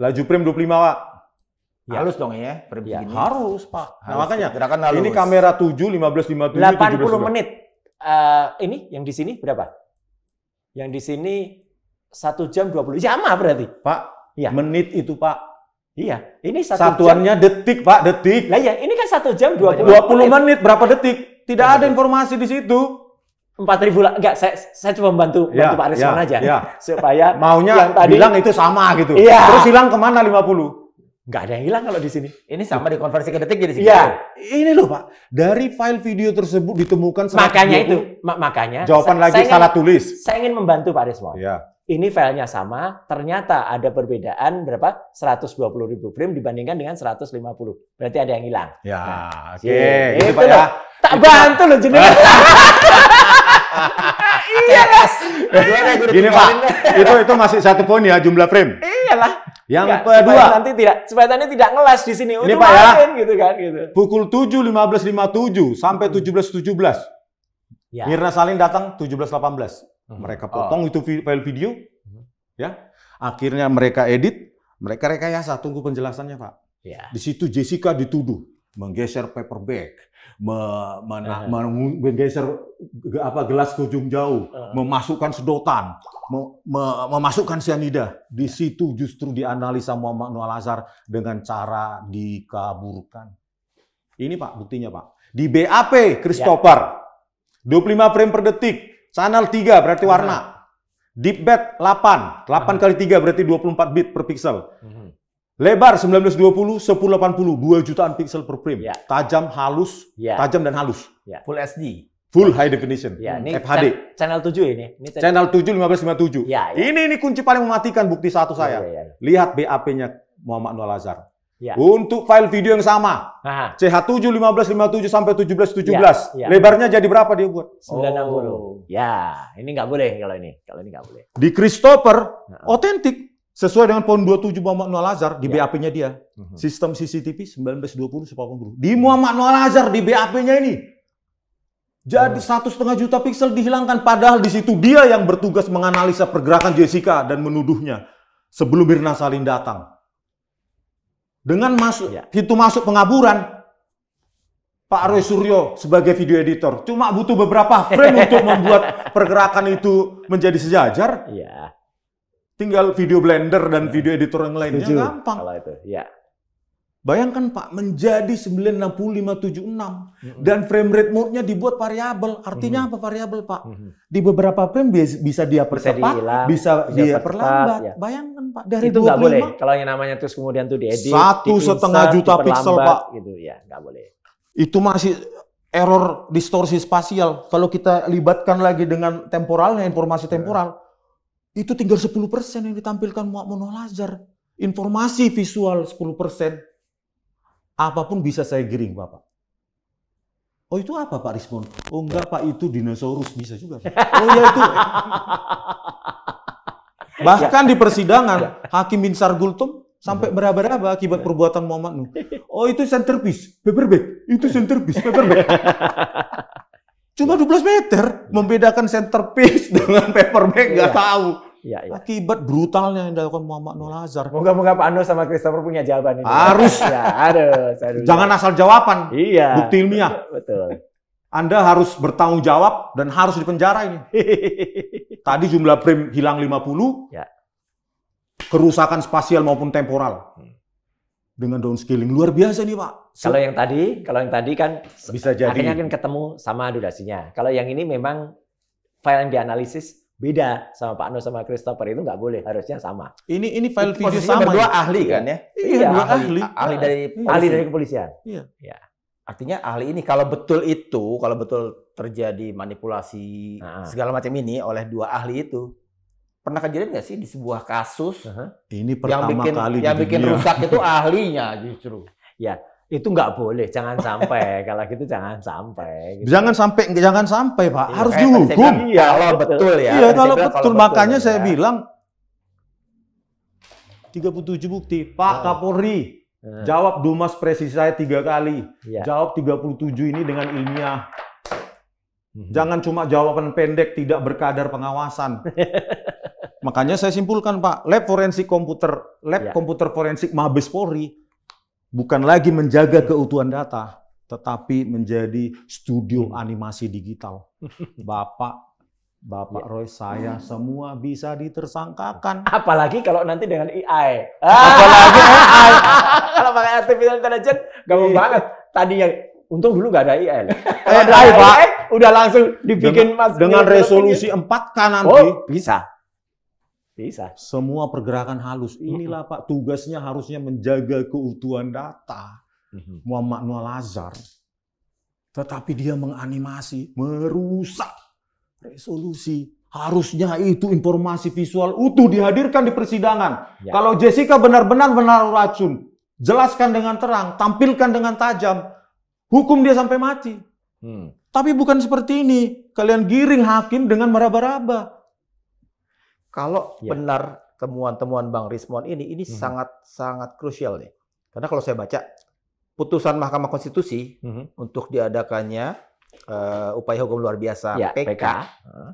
Laju prim 25, Pak. Ya. Halus dong ya, prim ya. Segini. Harus, Pak. Nah, harus. Nah, makanya gerakan halus. Ini kamera 7 15 57 80 17, menit. Uh, ini yang di sini berapa? Yang di sini satu jam 20. Sama berarti. Pak, ya. menit itu Pak. Iya, ini satu satuannya jam. detik Pak, detik. Lah ya, ini kan satu jam 20, 20 menit. menit berapa detik? Tidak ada informasi di situ empat ribu lah enggak saya saya cuma membantu ya, bantu Pak Arisman ya, aja ya. supaya maunya yang tadi bilang itu sama gitu Iya. terus hilang kemana puluh nggak ada yang hilang kalau di sini. Ini sama dikonversi ke detik jadi sih Iya, ini loh Pak. Dari file video tersebut ditemukan makanya itu, ma makanya jawaban lagi ingin, salah tulis. Saya ingin membantu Pak Desmond. Iya. Ini filenya sama, ternyata ada perbedaan berapa? 120 ribu frame dibandingkan dengan 150. Berarti ada yang hilang. Ya, nah, oke. Okay. Gitu. Gitu, itu, itu Pak ya. Tak itu bantu loh jenengan. iya, Mas. Gini Pak, itu itu masih satu poin ya jumlah frame. Iyalah. Yang Enggak, kedua, supaya nanti tidak supaya nanti tidak ngeles di sini. Ini Pak ya, gitu kan gitu. Pukul lima tujuh sampai hmm. tujuh 17.17. tujuh Ya. Mirna Salim datang tujuh belas delapan belas hmm. Mereka oh. potong oh. itu file video. Hmm. Ya. Akhirnya mereka edit, mereka rekayasa tunggu penjelasannya, Pak. Ya. Di situ Jessica dituduh menggeser paperback, me, mena, uh -huh. menggeser apa gelas ke ujung jauh, uh -huh. memasukkan sedotan, me, me, memasukkan cyanida Di situ justru dianalisa Muhammad Noah Azhar dengan cara dikaburkan. Ini Pak buktinya Pak. Di BAP ya. Christopher ya. 25 frame per detik, channel 3 berarti warna. Uh -huh. Deep bed 8, 8 kali 3 berarti 24 bit per pixel. Mhm. Lebar 1920 1080 2 jutaan pixel per frame. Ya. Tajam halus, ya. tajam dan halus. Ya. Full SD. Full high definition. Ya, ini FHD. Chan channel 7 ini. ini channel, channel 7 1557. Ya, ya. Ini ini kunci paling mematikan bukti satu saya. Ya, ya, ya. Lihat BAP-nya Muhammad Noah Lazar. Ya. Untuk file video yang sama. Aha. CH7 1557 sampai 1717. Ya, ya. Lebarnya jadi berapa dia buat? 960. Oh. Ya, ini nggak boleh kalau ini. Kalau ini nggak boleh. Di Christopher otentik. Sesuai dengan poin 27 Muhammad Noah Lazar di ya. BAP-nya dia. Uh mhm. -huh. Sistem CCTV 1920 sepapan guru. Di Muhammad Noah Lazar di BAP-nya ini. Jadi mhm. satu setengah juta piksel dihilangkan padahal di situ dia yang bertugas menganalisa pergerakan Jessica dan menuduhnya sebelum Mirna Salin datang. Dengan masuk ya. itu masuk pengaburan Pak Roy Suryo sebagai video editor cuma butuh beberapa frame untuk membuat pergerakan itu menjadi sejajar. Ya. Tinggal video blender dan ya. video editor yang lainnya setuju. gampang. Kalau itu, ya. Bayangkan Pak, menjadi 96576 mm -hmm. dan frame rate mode-nya dibuat variabel. Artinya mm -hmm. apa variabel, Pak? Mm -hmm. Di beberapa frame bisa dia percepat, bisa, bisa dia perlambat. Ya. Bayangkan Pak, dari itu nggak boleh. Kalau yang namanya terus kemudian tuh diedit, satu setengah juta pixel Pak, gitu ya nggak boleh. Itu masih error distorsi spasial. Kalau kita libatkan lagi dengan temporalnya, informasi iya. temporal, itu tinggal 10% yang ditampilkan muak al Informasi visual 10%. Apapun bisa saya giring, Bapak. Oh itu apa Pak Rismon? Oh enggak Pak itu dinosaurus bisa juga. Pak. Oh iya, ya itu. Bahkan di persidangan ya. Hakim bin Sargultum sampai ya. beraba-raba akibat ya. perbuatan Muhammad Nuh. Oh itu centerpiece, paperback. Itu centerpiece, paperback. Cuma ya. 12 meter ya. membedakan centerpiece dengan paper bag iya. nggak ya. tahu. Ya, ya. Akibat brutalnya yang dilakukan Muhammad Nur Azhar. Moga-moga Pak Anu sama Christopher punya jawaban ini. Harus. ya, harus, harus. Jangan asal jawaban. Iya. Bukti ilmiah. Betul. Anda harus bertanggung jawab dan harus dipenjara ini. Tadi jumlah frame hilang 50. Ya. Kerusakan spasial maupun temporal. Hmm dengan downscaling luar biasa nih pak. So, kalau yang tadi, kalau yang tadi kan bisa jadi akhirnya kan ketemu sama durasinya. Kalau yang ini memang file yang dianalisis beda sama Pak Nur sama Christopher itu nggak boleh harusnya sama. Ini ini file itu video sama. Berdua ahli kan ya? Iya, iya dua ahli. Ahli, dari polisi. Iya. ahli dari kepolisian. Iya. Ya. Artinya ahli ini kalau betul itu, kalau betul terjadi manipulasi nah. segala macam ini oleh dua ahli itu, pernah kejadian nggak sih di sebuah kasus uh-huh. ini pertama yang bikin kali yang bikin dunia. rusak itu ahlinya justru ya itu nggak boleh jangan sampai kalau gitu jangan sampai gitu. jangan sampai jangan sampai pak ya, harus dihukum iya kalau betul ya iya kalau betul, betul makanya betul, saya ya. bilang 37 bukti pak oh. Kapolri hmm. jawab Dumas presisi saya tiga kali ya. jawab 37 ini dengan ilmiah mhm. jangan cuma jawaban pendek tidak berkadar pengawasan Makanya saya simpulkan Pak, lab forensik komputer, lab ya. komputer forensik Mabes Polri bukan lagi menjaga keutuhan data, tetapi menjadi studio hmm. animasi digital. Bapak Bapak ya. Roy, saya hmm. semua bisa ditersangkakan. Apalagi kalau nanti dengan AI. Apalagi AI. kalau pakai artificial intelligence, gampang iya. banget. Tadi yang untung dulu nggak ada AI. Kalau ada AI, Pak, udah langsung dibikin dengan, Mas. Dengan resolusi 4K nanti. Oh, bisa. Bisa. Semua pergerakan halus. Inilah Pak tugasnya harusnya menjaga keutuhan data. Muhammad Noah Lazar. Tetapi dia menganimasi, merusak resolusi. Harusnya itu informasi visual utuh dihadirkan di persidangan. Ya. Kalau Jessica benar-benar menaruh racun, jelaskan dengan terang, tampilkan dengan tajam. Hukum dia sampai mati. Hmm. Tapi bukan seperti ini. Kalian giring hakim dengan meraba-raba. Kalau ya. benar temuan-temuan Bang Rismon ini, ini sangat-sangat mhm. sangat krusial nih. Karena kalau saya baca putusan Mahkamah Konstitusi -hmm. untuk diadakannya uh, upaya hukum luar biasa ya, PK, PK. Uh, eh,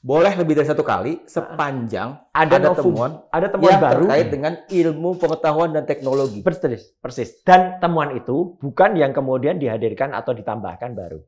boleh lebih dari satu kali sepanjang ada, ada novum, temuan ada temuan yang baru terkait dengan ilmu pengetahuan dan teknologi persis persis dan temuan itu bukan yang kemudian dihadirkan atau ditambahkan baru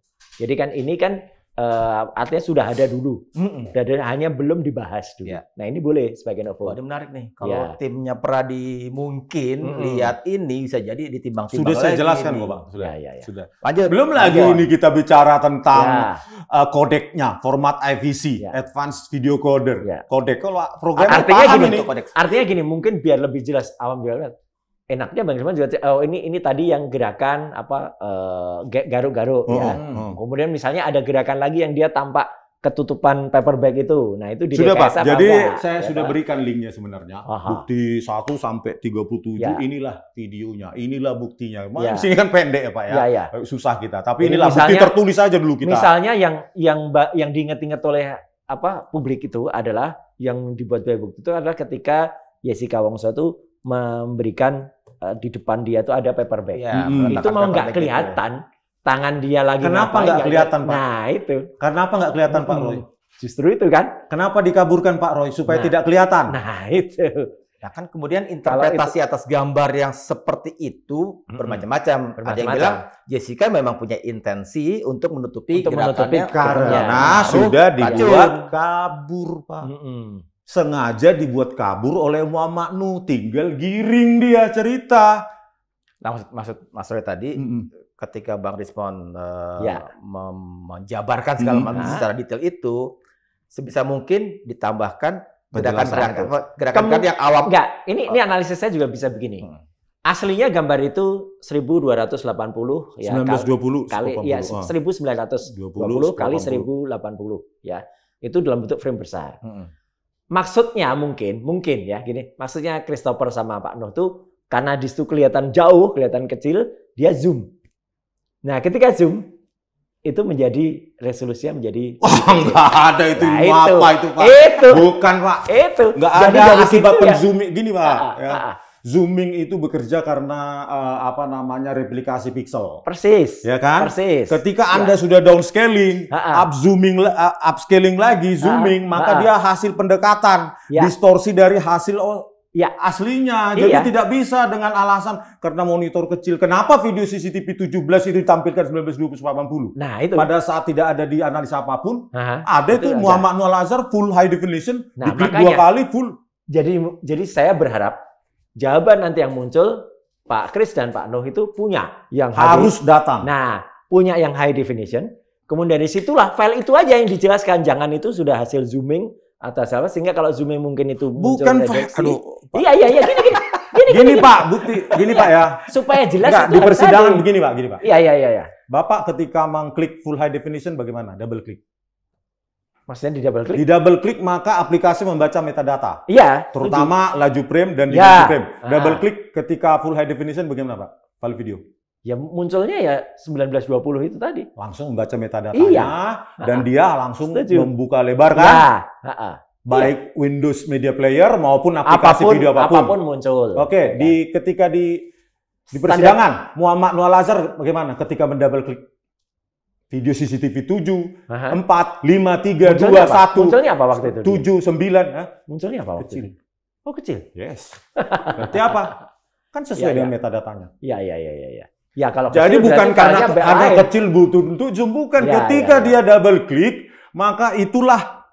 jadi kan ini kan uh, artinya sudah ada dulu. Mm Dan hanya belum dibahas dulu. Yeah. Nah, ini boleh sebagai novel. Oh, menarik nih. Kalau yeah. timnya Pradi mungkin mm -mm. lihat ini bisa jadi ditimbang-timbang Sudah saya jelaskan kok, Bang. Sudah. Ya, ya, ya. Sudah. Lanjut. Belum lagi ini kita bicara tentang yeah. Ya. uh, kodeknya, format IVC, yeah. Advanced Video Coder. Ya. Kodek kalau program artinya gini, ini. Artinya gini, mungkin biar lebih jelas awam juga enaknya Bang Irman juga oh ini ini tadi yang gerakan apa eh, garuk-garuk oh, ya. Oh, oh. Kemudian misalnya ada gerakan lagi yang dia tampak ketutupan paper bag itu. Nah, itu di Sudah DKS Pak. Jadi apa? saya ya, sudah Pak. berikan linknya sebenarnya. Aha. Bukti 1 sampai 37 ya. inilah videonya, inilah buktinya. ya. sini kan pendek ya Pak ya. ya, ya. Susah kita. Tapi Jadi inilah misalnya, bukti tertulis aja dulu kita. Misalnya yang yang yang diingat-ingat oleh apa publik itu adalah yang dibuat bukti itu adalah ketika Yesi Kawongso itu memberikan uh, di depan dia itu ada paper bag. Ya, hmm. Itu mau nggak kelihatan itu. tangan dia lagi Kenapa nggak kelihatan, Pak? Nah, itu. Kenapa nggak kelihatan, Pak hmm. Roy? Justru itu kan. Kenapa dikaburkan Pak Roy supaya nah, tidak kelihatan? Nah, itu. Nah kan kemudian interpretasi itu, atas gambar yang seperti itu mm-hmm. bermacam-macam. Ada yang bilang Jessica memang punya intensi untuk menutupi untuk menutupi karena, karena sudah dibuat kabur pak. Mm-hmm sengaja dibuat kabur oleh Muhammad Nuh, tinggal giring dia cerita. Nah, maksud maksud Mas Roy tadi mm -hmm. ketika Bang Respon uh, eh, ya. menjabarkan segala mm -hmm. macam secara detail itu sebisa mungkin ditambahkan gerakan-gerakan gerakan yang awam. Enggak, ini ini oh. analisis saya juga bisa begini. Hmm. Aslinya gambar itu 1280 ya 1920 kali kali ya 1920 ah. 20, kali 1080 ya. Itu dalam bentuk frame besar. Hmm. Maksudnya mungkin, mungkin ya gini. Maksudnya Christopher sama Pak Noh tuh karena di situ kelihatan jauh, kelihatan kecil, dia zoom. Nah, ketika zoom itu menjadi resolusinya menjadi oh, enggak ada itu nah, itu. apa itu Pak? Itu. Bukan Pak. Itu. Enggak ada akibat ya. penzooming gini Pak. Ah, ah ya. Ah, ah zooming itu bekerja karena uh, apa namanya replikasi pixel. Persis. Ya kan? Persis. Ketika ya. Anda sudah downscaling, up zooming uh, upscaling lagi zooming, Ha-ha. maka Ha-ha. dia hasil pendekatan, ya. distorsi dari hasil oh, Ya. Aslinya, iya. jadi tidak bisa dengan alasan karena monitor kecil. Kenapa video CCTV 17 itu ditampilkan 1920 Nah itu. Pada saat tidak ada di analisa apapun, -ha. ada itu, itu Muhammad Nual full high definition, nah, diklik dua kali full. Jadi jadi saya berharap jawaban nanti yang muncul Pak Kris dan Pak Noh itu punya yang harus high, datang. Nah, punya yang high definition. Kemudian dari situlah file itu aja yang dijelaskan. Jangan itu sudah hasil zooming atau apa sehingga kalau zooming mungkin itu bukan Aduh, Pak. Iya iya iya gini gini. Gini, gini, gini, Pak, bukti gini Pak ya. Supaya jelas Enggak, di persidangan begini Pak, gini Pak. Iya iya iya iya. Bapak ketika mengklik full high definition bagaimana? Double klik. Maksudnya di double klik? Di double klik maka aplikasi membaca metadata. Iya. Terutama setuju. laju frame dan iya. dimensi frame. Ah. Double klik ketika full high definition bagaimana Pak? File video. Ya munculnya ya 1920 itu tadi. Langsung membaca metadata. iya. dan ah, dia langsung setuju. membuka lebar kan? Ya. Baik ya. Windows Media Player maupun aplikasi apapun, video apapun. Apapun muncul. Oke, ya. di ketika di di persidangan Muhammad Nualazar bagaimana ketika mendouble klik? video CCTV 7, Aha. 4, 5, 3, munculnya 2, apa? 1. Munculnya apa waktu itu? 7, 9. Hah? Munculnya apa waktu kecil. itu? Oh kecil? Yes. Berarti apa? Kan sesuai ya, dengan ya. metadatanya. Iya, iya, iya. Ya, ya. ya kalau Jadi bukan karena anak kecil butuh untuk zoom. Bukan. Ya, Ketika ya. ya. dia double klik, maka itulah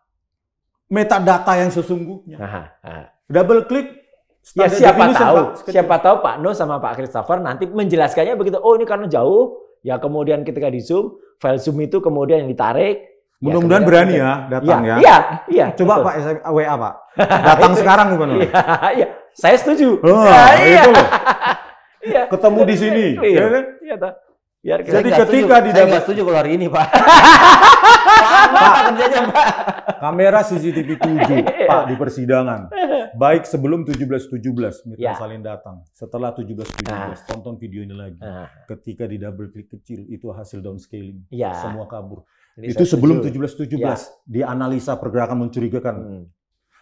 metadata yang sesungguhnya. Aha, aha. Double klik Ya, siapa tahu, sempat, siapa tahu Pak No sama Pak Christopher nanti menjelaskannya begitu. Oh ini karena jauh, ya kemudian ketika di zoom, file Zoom itu kemudian yang ditarik. Ya, Mudah-mudahan ya, berani ya datang iya, ya. Iya, ya. iya. Coba betul. Pak WA ya, Pak. Datang iya, sekarang gimana? Iya, iya. Saya setuju. Oh, nah, iya. Itu loh. Iya. Ketemu di sini. Iya. iya. Kan? iya biar kita jadi ketika di dalam setuju kalau hari ini pak pak kerjanya pak kamera CCTV 7 iya. pak di persidangan baik sebelum 17.17 tujuh ya. Salin datang setelah 17.17 nah. tonton video ini lagi nah. ketika di double klik kecil itu hasil downscaling ya. semua kabur ini itu sebelum 17.17 ya. dianalisa pergerakan mencurigakan hmm.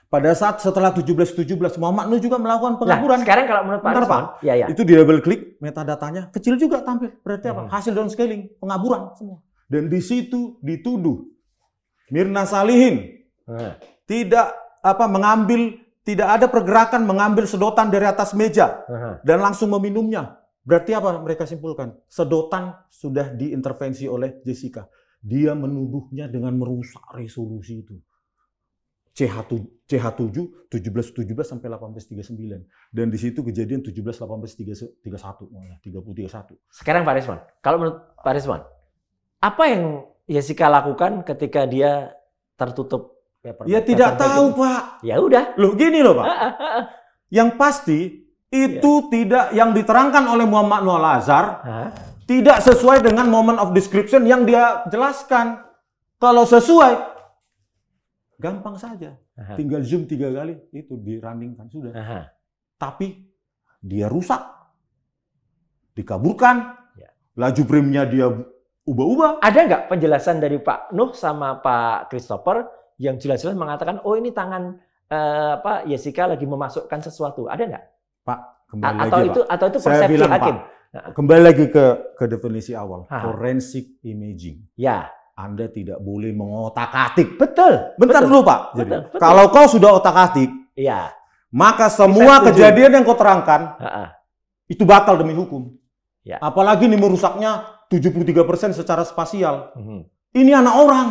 Pada saat setelah 17-17 Muhammad Nuh juga melakukan pengaburan. Nah, sekarang kalau menurut Pak, Bentar, Pak ya, ya. itu di double click metadatanya kecil juga tampil. Berarti apa? Hmm. Hasil downscaling, pengaburan semua. Dan di situ dituduh Mirna Salihin hmm. tidak apa mengambil tidak ada pergerakan mengambil sedotan dari atas meja hmm. dan langsung meminumnya. Berarti apa mereka simpulkan? Sedotan sudah diintervensi oleh Jessica. Dia menuduhnya dengan merusak resolusi itu. CH7 CH7 17 17 sampai 18 39 dan di situ kejadian 17 18 31 30 31. Sekarang Pak Rizwan, kalau menurut Pak Rizwan, apa yang Jessica lakukan ketika dia tertutup paper Ya tidak tahu, Pak. Ya udah. Loh, gini loh, Pak. Ah, ah, ah, yang pasti itu ya. tidak yang diterangkan oleh Muhammad Noah Lazar tidak sesuai dengan moment of description yang dia jelaskan. Kalau sesuai, Gampang saja. Aha. Tinggal zoom tiga kali, itu di running kan sudah. Aha. Tapi dia rusak, dikaburkan, ya. laju brimnya dia ubah-ubah. Ada nggak penjelasan dari Pak Nuh sama Pak Christopher yang jelas-jelas mengatakan, oh ini tangan eh, apa Jessica lagi memasukkan sesuatu. Ada nggak? Pak, kembali A atau lagi, itu Pak. atau itu persepsi bilang, hakim. Pak, kembali lagi ke ke definisi awal, Aha. forensic imaging. Ya anda tidak boleh mengotak-atik. Betul. Bentar betul, dulu, Pak. Betul, Jadi, betul. kalau kau sudah otak-atik, iya. Maka semua kejadian yang kau terangkan ha -ha. itu batal demi hukum. Ya. Apalagi ini merusaknya 73% secara spasial. Hmm. Ini anak orang.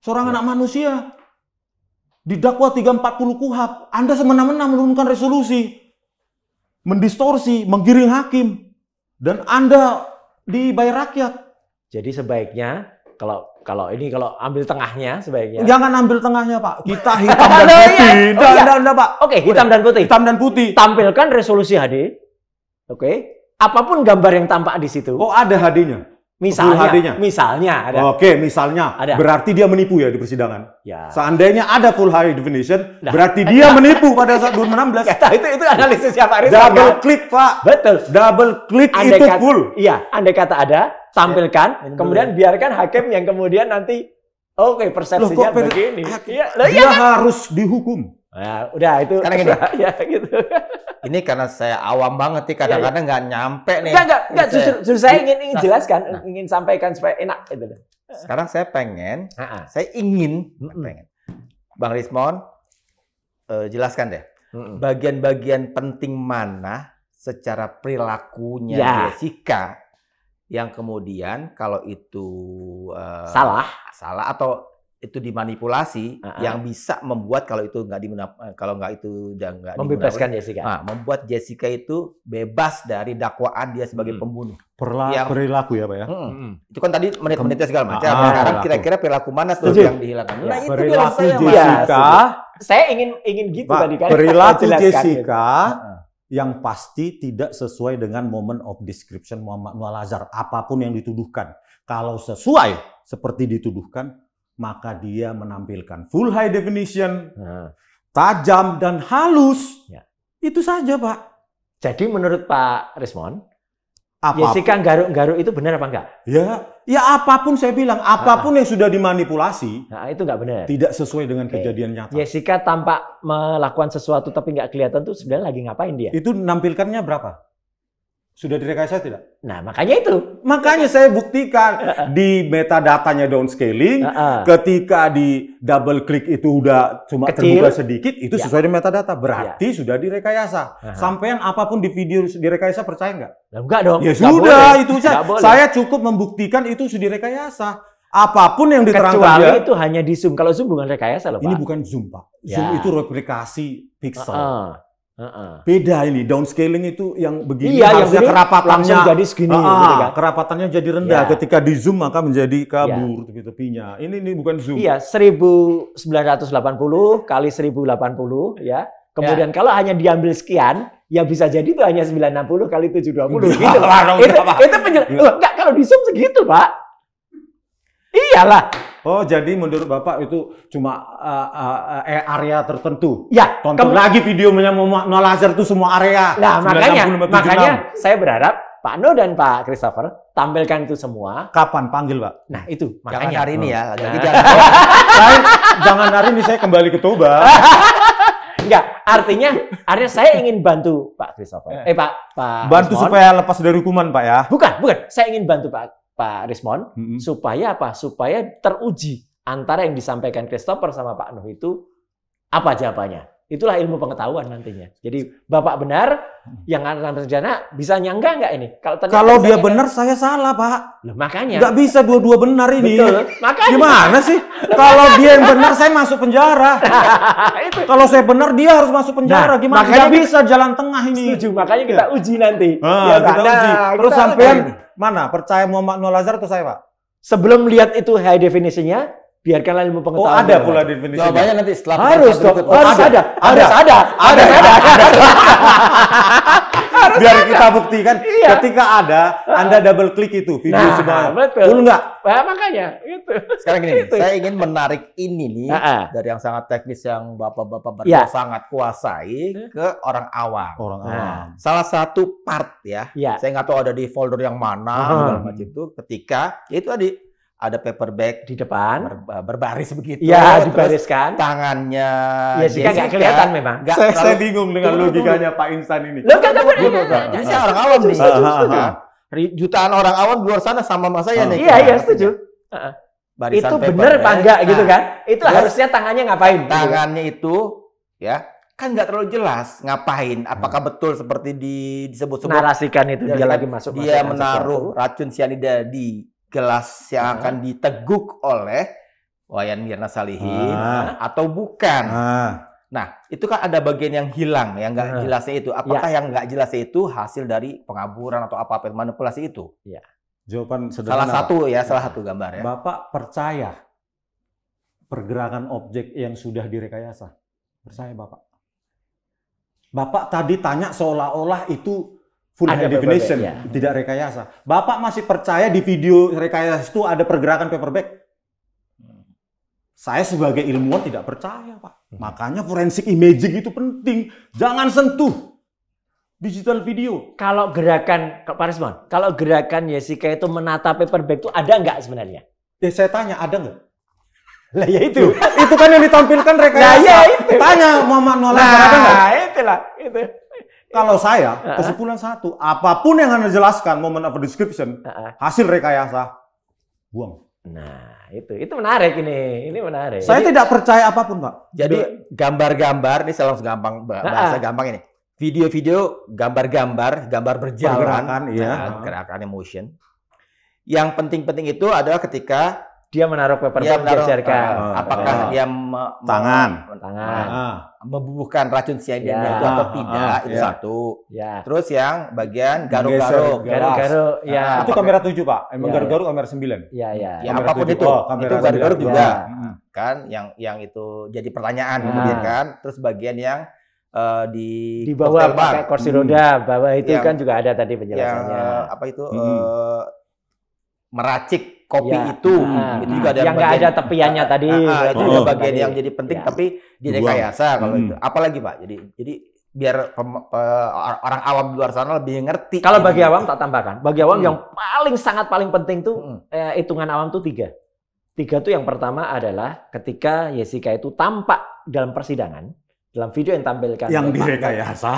Seorang ya. anak manusia. Didakwa 340 kuhab. Anda semena-mena menurunkan resolusi. Mendistorsi, menggiring hakim. Dan Anda dibayar rakyat. Jadi sebaiknya kalau kalau ini kalau ambil tengahnya sebaiknya. Jangan ambil tengahnya, Pak. Iya. Kita hitam dan iya, iya. putih. oh, iya. Pak. Oke, okay, hitam dan putih. Hitam dan putih. Tampilkan resolusi HD. Oke. Okay. Apapun gambar yang tampak di situ. Oh, ada HD-nya. Misalnya, HD-nya. misalnya ada. Oke, misalnya. Ada. Berarti dia menipu ya di persidangan. Ya. Seandainya ada full high definition, nah. berarti dia menipu pada saat 2016. Ya, itu itu analisis siapa Riz? Double click, Pak. Betul. Double click andai itu kata, full. Iya, andai kata ada, tampilkan, kemudian ya. biarkan hakim yang kemudian nanti Oke, okay, persepsinya iya, Loh, per begini. Hakim, ya, dia ya kan? harus dihukum. Ya, udah itu. Karena gini. ya, gitu. ini karena saya awam banget nih, iya, iya. kadang-kadang nggak -kadang nyampe nih. Nggak, nggak, nggak. Justru, justru saya ingin, ingin nah. jelaskan, nah. ingin sampaikan supaya enak. itu Sekarang saya pengen, -ha. saya ingin, mm pengen. Bang Rismon, uh, jelaskan deh. Bagian-bagian penting mana secara perilakunya ya. Jessica yang kemudian kalau itu uh, salah salah atau itu dimanipulasi uh -huh. yang bisa membuat kalau itu nggak di kalau nggak itu nggak membebaskan Jessica nah, membuat Jessica itu bebas dari dakwaan dia sebagai hmm. pembunuh Perla yang, perilaku ya pak ya hmm. Hmm. itu kan tadi menit-menitnya segala macam ah, sekarang kira-kira perilaku mana tuh Setuju. yang dihilangkan nah, itu perilaku saya, Jessica ya, saya ingin ingin gitu pak, tadi kan perilaku Jessica yang pasti tidak sesuai dengan moment of description Muhammad lazar. Apapun yang dituduhkan. Kalau sesuai seperti dituduhkan, maka dia menampilkan full high definition, nah. tajam dan halus. Ya. Itu saja Pak. Jadi menurut Pak Rismon, apa? Jessica ya, garuk-garuk itu benar apa enggak? Ya, ya apapun saya bilang, apapun ah. yang sudah dimanipulasi, nah, itu enggak benar. Tidak sesuai dengan okay. kejadian nyata. Jessica ya, tampak melakukan sesuatu tapi enggak kelihatan tuh sebenarnya lagi ngapain dia? Itu nampilkannya berapa? Sudah direkayasa tidak? Nah, makanya itu. Makanya saya buktikan di metadatanya downscaling, uh ketika di double click itu udah cuma Kecil. terbuka sedikit, itu ya. sesuai dengan metadata. Berarti ya. sudah direkayasa. uh apapun di video direkayasa percaya nggak? Ya, enggak dong. Ya sudah, itu saya. Saya cukup membuktikan itu sudah direkayasa. Apapun yang diterangkan Kecuali dia, itu hanya di Zoom. Kalau Zoom bukan rekayasa loh, Pak. Ini bukan Zoom, Pak. Ya. Zoom itu replikasi pixel. Uh-uh. Uh-uh. Beda ini downscaling itu yang begini iya, harusnya yang kerapatannya jadi segini uh, gitu kan? Kerapatannya jadi rendah yeah. ketika di zoom maka menjadi kabur yeah. tepi-tepinya. Gitu, ini ini bukan zoom. Iya, 1980 kali 1080 ya. Kemudian yeah. kalau hanya diambil sekian ya bisa jadi iya, gitu. itu hanya 960 kali 720 gitu. itu itu penjelasan. Iya. Enggak kalau di zoom segitu, Pak. Iyalah. Oh, jadi menurut Bapak itu cuma uh, uh, area tertentu. Ya, tonton lagi video menyamuk no laser itu semua area. Nah, makanya makanya saya berharap Pak No dan Pak Christopher tampilkan itu semua. Kapan panggil, Pak? Nah, itu makanya. Jangan hari ini ya. Nah. Jadi jangan, saya, jangan hari ini saya kembali ke Toba. Enggak, artinya artinya saya ingin bantu Pak Christopher. Eh, Pak Pak Bantu supaya lepas dari hukuman, Pak ya. Bukan, bukan. Saya ingin bantu Pak Pak Rismon hmm. supaya apa? Supaya teruji antara yang disampaikan Christopher sama Pak Nuh itu apa jawabannya? Itulah ilmu pengetahuan nantinya. Jadi bapak benar, hmm. yang akan terjana bisa nyangga nggak ini? Kalau, Kalau dia benar, saya salah pak. Loh, makanya. Nggak bisa dua-dua benar ini. Betul. Makanya. Gimana sih? Kalau dia yang benar, saya masuk penjara. Kalau saya benar, dia harus masuk penjara. Nah, Gimana? Makanya bisa jalan tengah ini. Setuju. Makanya kita ya. uji nanti. Ah, iya, nah, ya, kita nah, uji. Terus sampai mana? Percaya Muhammad Nolazar atau saya pak? Sebelum lihat itu high definitionnya, biarkanlah ilmu oh, pengetahuan. Oh, ada pula definisinya. Jawabannya nanti setelah harus dong, oh, harus ada, ada, ada, ada, ada, ada. Biar kita buktikan iya. ketika ada, Anda nah. double klik itu video nah, ada Betul. ada enggak? Nah, makanya itu. Sekarang gini, ada gitu. saya ingin menarik ini nih uh-uh. dari yang sangat teknis yang Bapak-bapak berdua ada iya. sangat kuasai ke orang awam. Orang nah. awam. Salah satu part ya. ada iya. Saya nggak tahu ada di folder yang mana uh-huh. ada macam itu ketika itu tadi ada paper bag di depan ber, eh, berbaris begitu ya dibariskan tangannya Jika iya nggak kelihatan memang gak saya, saya bingung dengan tunggu, logikanya tunggu. Pak Insan ini lo kan tahu ini saya orang awam nih iya. jutaan orang awam di luar sana sama masanya saya iya, nih iya iya setuju itu bener apa enggak gitu nah. kan itu harusnya tangannya ngapain tangannya itu ya kan nggak terlalu jelas ngapain apakah betul seperti di disebut-sebut narasikan itu dia, lagi masuk dia menaruh racun cyanida di gelas yang ah. akan diteguk oleh Wayan Mirna Salihin ah. atau bukan. Ah. Nah, itu kan ada bagian yang hilang, yang nggak jelas ah. jelasnya itu. Apakah ya. yang nggak jelasnya itu hasil dari pengaburan atau apa-apa manipulasi itu? Ya. Jawaban sederhana. Salah satu ya, ya, salah satu gambar ya. Bapak percaya pergerakan objek yang sudah direkayasa? Percaya Bapak? Bapak tadi tanya seolah-olah itu full ada definition, ya. tidak rekayasa. Bapak masih percaya di video rekayasa itu ada pergerakan paperback? Saya sebagai ilmuwan tidak percaya, Pak. Hmm. Makanya forensik imaging itu penting. Jangan sentuh digital video. Kalau gerakan, Pak Resmon, kalau gerakan Jessica itu menata paperback itu ada nggak sebenarnya? Ya saya tanya, ada nggak? Lah ya itu. itu kan yang ditampilkan rekayasa. Nah, ya itu. Tanya Muhammad Nolan nah, ada nggak? Nah, itulah. Itu. Kalau iya. saya kesimpulan satu, apapun yang anda jelaskan momen of description, hasil rekayasa, buang. Nah itu itu menarik ini ini menarik. Saya jadi, tidak percaya apapun pak. Jadi gambar-gambar ini selalu gampang bahasa uh gampang ini. Video-video gambar-gambar gambar berjalan, gerakan, iya. Nah, gerakan emotion. Yang penting-penting itu adalah ketika dia menaruh paper dia menggeserkan. Uh, eh, ah, apakah uh, dia me, tangan, tangan, uh, membubuhkan racun cyanida yeah. itu atau ah, tidak uh, itu yeah. satu. Yeah. Terus yang bagian garuk-garuk, garuk-garuk, ya. Uh, itu kamera tujuh pak, emang ya, ya. garuk-garuk kamera sembilan. Iya iya. Ya, apapun 7. itu, oh, itu garuk-garuk juga, ya. Hmm. kan? Yang yang itu jadi pertanyaan kemudian kan. Terus bagian yang Uh, di di bawah pakai kursi roda, hmm. bawah itu yang, kan juga ada tadi penjelasannya. apa itu hmm. Eh, meracik kopi ya. itu nah, gitu. nah, itu juga ada yang nggak ada tepiannya nah, tadi nah, nah, itu gitu. juga bagian tadi. yang jadi penting ya. tapi rekayasa kalau hmm. itu apalagi pak jadi jadi biar pem, uh, orang awam di luar sana lebih ngerti kalau bagi awam tak tambahkan bagi awam hmm. yang paling sangat paling penting tuh hmm. eh, hitungan awam tuh tiga tiga tuh yang pertama adalah ketika Jessica itu tampak dalam persidangan dalam video yang tampilkan yang direkayasa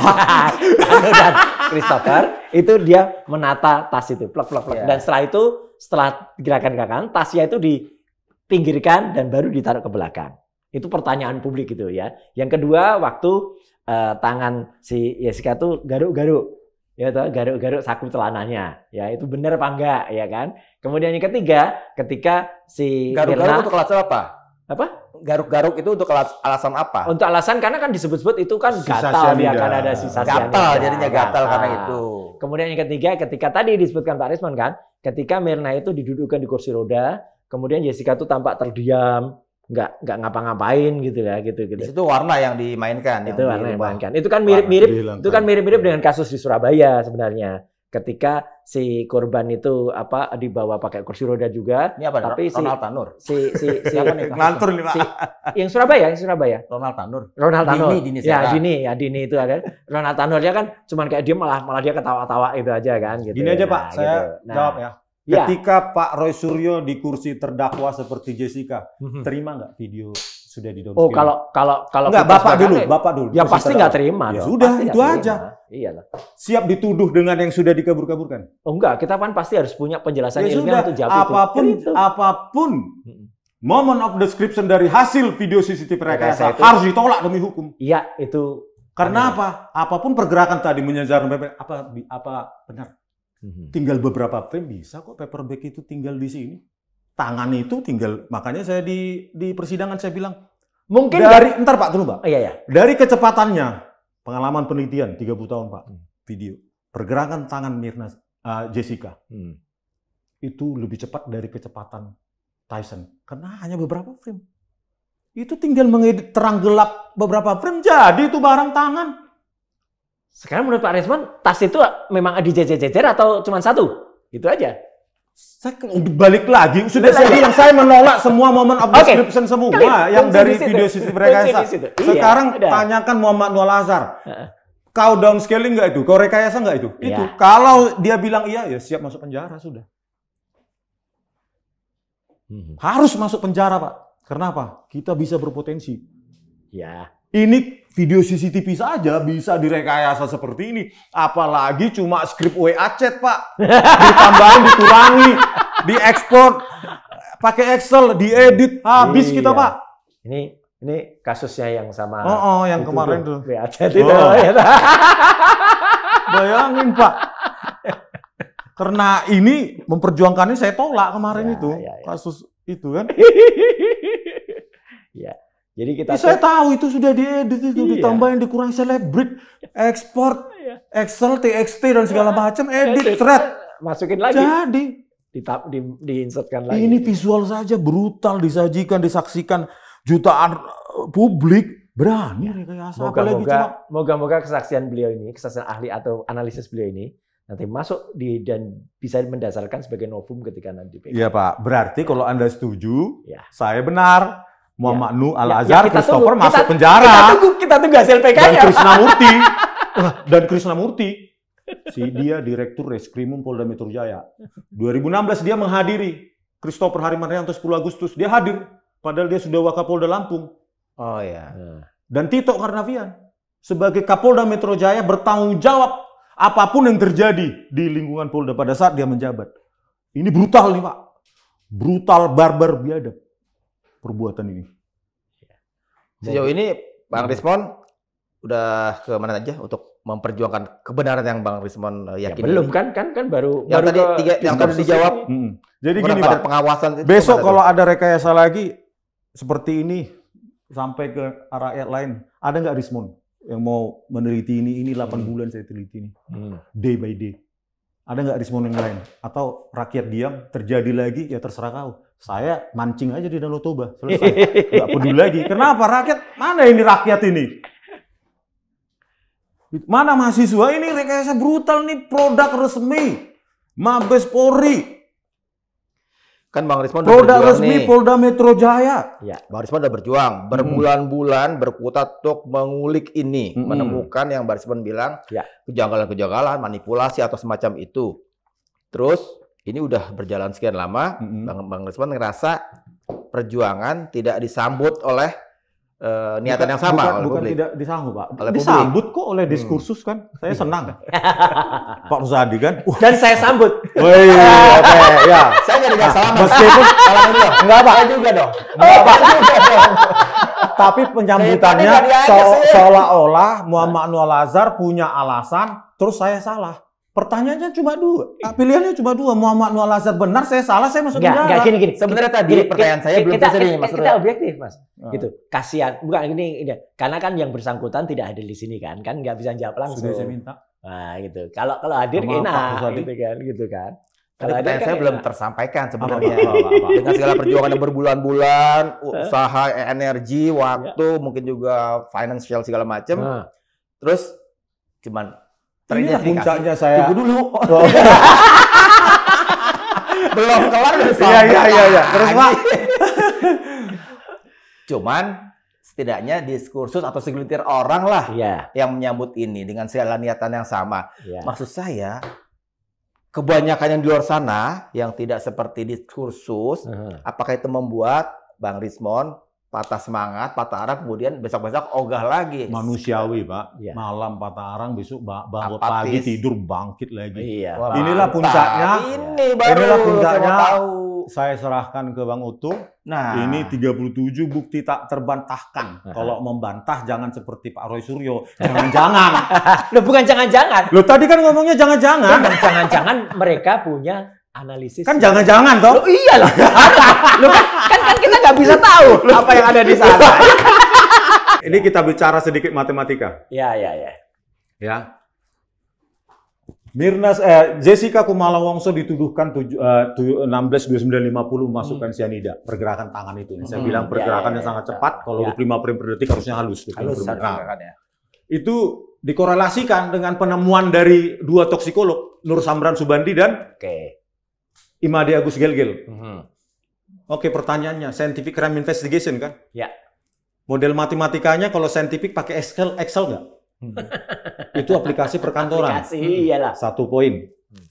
dan Christopher itu dia menata tas itu plak plak plak iya. yeah. dan setelah itu setelah gerakan-gerakan tasnya itu dipinggirkan dan baru ditaruh ke belakang. Itu pertanyaan publik gitu ya. Yang kedua waktu uh, tangan si Jessica tuh garuk-garuk ya tuh garuk-garuk saku celananya ya itu benar apa enggak ya kan kemudian yang ketiga ketika si garuk-garuk untuk alasan apa apa garuk-garuk itu untuk alasan apa untuk alasan karena kan disebut-sebut itu kan sisa gatal ya kan ada sisa gatal jadinya gatal, gatal karena ah. itu kemudian yang ketiga ketika tadi disebutkan Pak Risman kan ketika Mirna itu didudukkan di kursi roda, kemudian Jessica itu tampak terdiam, nggak nggak ngapa-ngapain gitu ya gitu gitu. Itu warna yang dimainkan. Itu yang warna yang dimainkan. Itu kan mirip-mirip. Itu kan, kan. mirip-mirip iya. dengan kasus di Surabaya sebenarnya ketika si korban itu apa dibawa pakai kursi roda juga ini apa tapi Ronald si, Tanur si si si, si, Lantur, si yang Surabaya yang Surabaya Ronald Tanur Ronald Tanur Dini, Dini ya Dini ya Dini itu ada kan. Ronald Tanur dia kan cuman kayak dia malah malah dia ketawa-tawa itu aja kan gitu gini aja ya. nah, Pak gitu. saya nah, jawab ya iya. ketika ya. Pak Roy Suryo di kursi terdakwa seperti Jessica mhm. terima nggak video sudah di Oh, kalau kalau kalau enggak bapak dulu, ya, bapak dulu. Ya pasti nggak terima. Ya, sudah itu terima. aja. Iyalah. Siap dituduh dengan yang sudah dikabur-kaburkan. Oh enggak, kita kan pasti harus punya penjelasan ya, ilmiah sudah. jawab apapun, itu. Apapun gitu. apapun moment of description dari hasil video CCTV rekayasa itu, harus ditolak demi hukum. Iya, itu karena apa? Apapun pergerakan tadi menyejar apa apa benar? Hmm. Tinggal beberapa frame bisa kok paperback itu tinggal di sini tangan itu tinggal makanya saya di di persidangan saya bilang mungkin dari ntar Pak dulu Pak. Oh, iya ya. Dari kecepatannya pengalaman penelitian 30 tahun Pak hmm. video pergerakan tangan Mirna uh, Jessica hmm. itu lebih cepat dari kecepatan Tyson karena hanya beberapa frame. Itu tinggal mengedit terang gelap beberapa frame jadi itu barang tangan. Sekarang menurut Pak Resman tas itu memang ada jejer jejer atau cuma satu? Itu aja saya balik lagi sudah saya bilang saya menolak semua momen of description okay. semua Kalian, yang dari video sisi rekayasa iya, sekarang iya, tanyakan Muhammad Nual azhar kau downscaling nggak itu kau rekayasa nggak itu iya. itu kalau dia bilang iya ya siap masuk penjara sudah hmm. harus masuk penjara pak kenapa kita bisa berpotensi ya ini video CCTV saja bisa direkayasa seperti ini. Apalagi cuma skrip WA chat, Pak. Ditambahin, dikurangi, diekspor, pakai Excel, diedit, habis iya. kita, Pak. Ini ini kasusnya yang sama. Oh, oh yang itu kemarin tuh. WA chat itu. Oh. Bayangin, Pak. Karena ini memperjuangkannya saya tolak kemarin ya, itu. Ya, ya. Kasus itu kan. Jadi kita ya, saya tahu itu sudah diedit itu iya. ditambahin dikurangi selebrit, ekspor, iya. Excel, TXT dan segala iya. macam edit thread masukin lagi. Jadi ditap di diinsertkan lagi. Ini visual saja brutal disajikan, disaksikan jutaan eh, publik berani iya. rekayasa moga, apalagi moga, cuma moga-moga kesaksian beliau ini, kesaksian ahli atau analisis beliau ini nanti masuk di dan bisa mendasarkan sebagai novum ketika nanti Iya Pak, berarti kalau Anda setuju, ya. saya benar. Muhammad ya. Nu Al Azhar, ya, ya Christopher tunggu. masuk kita, penjara. Kita tunggu, kita tunggu hasil PK-nya. Dan ya. Krisnamurti, dan Krisnamurti, si dia Direktur Reskrimum Polda Metro Jaya. 2016 dia menghadiri Christopher Harimantrianto 10 Agustus, dia hadir. Padahal dia sudah Wakapolda Lampung. Oh ya. Dan Tito Karnavian sebagai Kapolda Metro Jaya bertanggung jawab apapun yang terjadi di lingkungan Polda pada saat dia menjabat. Ini brutal nih Pak. Brutal, barbar, biadab perbuatan ini. Iya. Sejauh ini Bang hmm. Rismon udah ke mana aja untuk memperjuangkan kebenaran yang Bang Rismon uh, ya, yakini? Ya, belum kan kan kan baru yang baru tadi tiga, yang tadi dijawab. Hmm. Jadi gini Pak, pengawasan besok kalau ada rekayasa lagi seperti ini sampai ke rakyat lain, ada nggak Rismon yang mau meneliti ini ini 8 hmm. bulan saya teliti ini. Hmm. Day by day. Ada nggak Rismon yang lain? Atau rakyat diam terjadi lagi ya terserah kau saya mancing aja di Danau Toba selesai nggak peduli lagi kenapa rakyat mana ini rakyat ini mana mahasiswa ini rekayasa brutal nih produk resmi Mabes Polri kan Bang Risma produk resmi nih. Polda Metro Jaya ya Bang Risma udah berjuang hmm. berbulan-bulan berkutat untuk mengulik ini hmm. menemukan yang Bang Risma bilang ya. kejanggalan-kejanggalan manipulasi atau semacam itu terus ini udah berjalan sekian lama, mm-hmm. Bang Bang Risman ngerasa perjuangan tidak disambut oleh uh, niatan bukan, yang sama bukan, bukan tidak disambut pak oleh disambut publik. kok oleh hmm. diskursus hmm. kan saya iya. senang Pak Rusadi kan dan saya sambut Woi, okay, ya saya nggak salah. salaman meskipun salam dulu nggak pak saya juga dong nggak oh, pak tapi penyambutannya seolah-olah Muhammad Nual Azhar punya alasan terus saya salah Pertanyaannya cuma dua. Ah, pilihannya cuma dua. Muhammad Noah Lazar benar, saya salah, saya masuk penjara. Enggak, gini gini. Sebenarnya tadi gini, pertanyaan saya belum selesai kita, kita, kita objektif, Mas. Hmm. Gitu. Kasihan. Bukan ini, ini karena kan yang bersangkutan tidak hadir di sini kan, kan nggak bisa jawab langsung. Sudah saya minta. Nah, gitu. Kalau kalau hadir Memang enak gitu kan, gitu kan. Kalau ada kan saya belum tersampaikan sebenarnya. Apa, apa, apa, Dengan segala perjuangan yang berbulan-bulan, usaha, energi, waktu, ya. mungkin juga financial segala macam. Terus cuman Iya, ternyata puncaknya saya. Tunggu dulu. Oh. Belum kelar udah Iya iya iya iya. Terus Pak. Cuman setidaknya diskursus atau segelintir orang lah ya. yang menyambut ini dengan segala niatan yang sama. Ya. Maksud saya kebanyakan yang di luar sana yang tidak seperti diskursus, uh -huh. apakah itu membuat Bang Rismon patah semangat, patah arang, kemudian besok-besok ogah lagi. Manusiawi, Pak. Ya. Malam patah arang, besok bangun pagi tidur bangkit lagi. Iya. Wah, inilah puncaknya. Ini iya. baru inilah puncaknya. Saya, serahkan ke Bang Utu. Nah, ini 37 bukti tak terbantahkan. -huh. Nah. Kalau membantah jangan seperti Pak Roy Suryo. Jangan-jangan. Loh bukan jangan-jangan. Loh tadi kan ngomongnya jangan-jangan. Jangan-jangan mereka punya analisis. Kan jangan-jangan toh? Lo iya lah. Lo kan, kan kan kita nggak bisa tahu apa yang ada di iya. sana. Ini kita bicara sedikit matematika. Iya, iya, ya, ya, ya. Ya. Mirna eh, Jessica Kumala Wongso dituduhkan tujuh, eh, 16 lima puluh hmm. sianida pergerakan tangan itu. Saya hmm, bilang pergerakan ya, yang sangat ya, cepat ya. kalau ya. frame per detik harusnya halus. Halus ya. Itu dikorelasikan dengan penemuan dari dua toksikolog Nur Samran Subandi dan Okay. Imade Agus Gelgel. Hmm. Oke, pertanyaannya scientific crime investigation kan? Ya. Model matematikanya kalau scientific pakai Excel Excel nggak? Hmm. Itu aplikasi perkantoran. Aplikasi, iyalah. Satu poin. Mhm.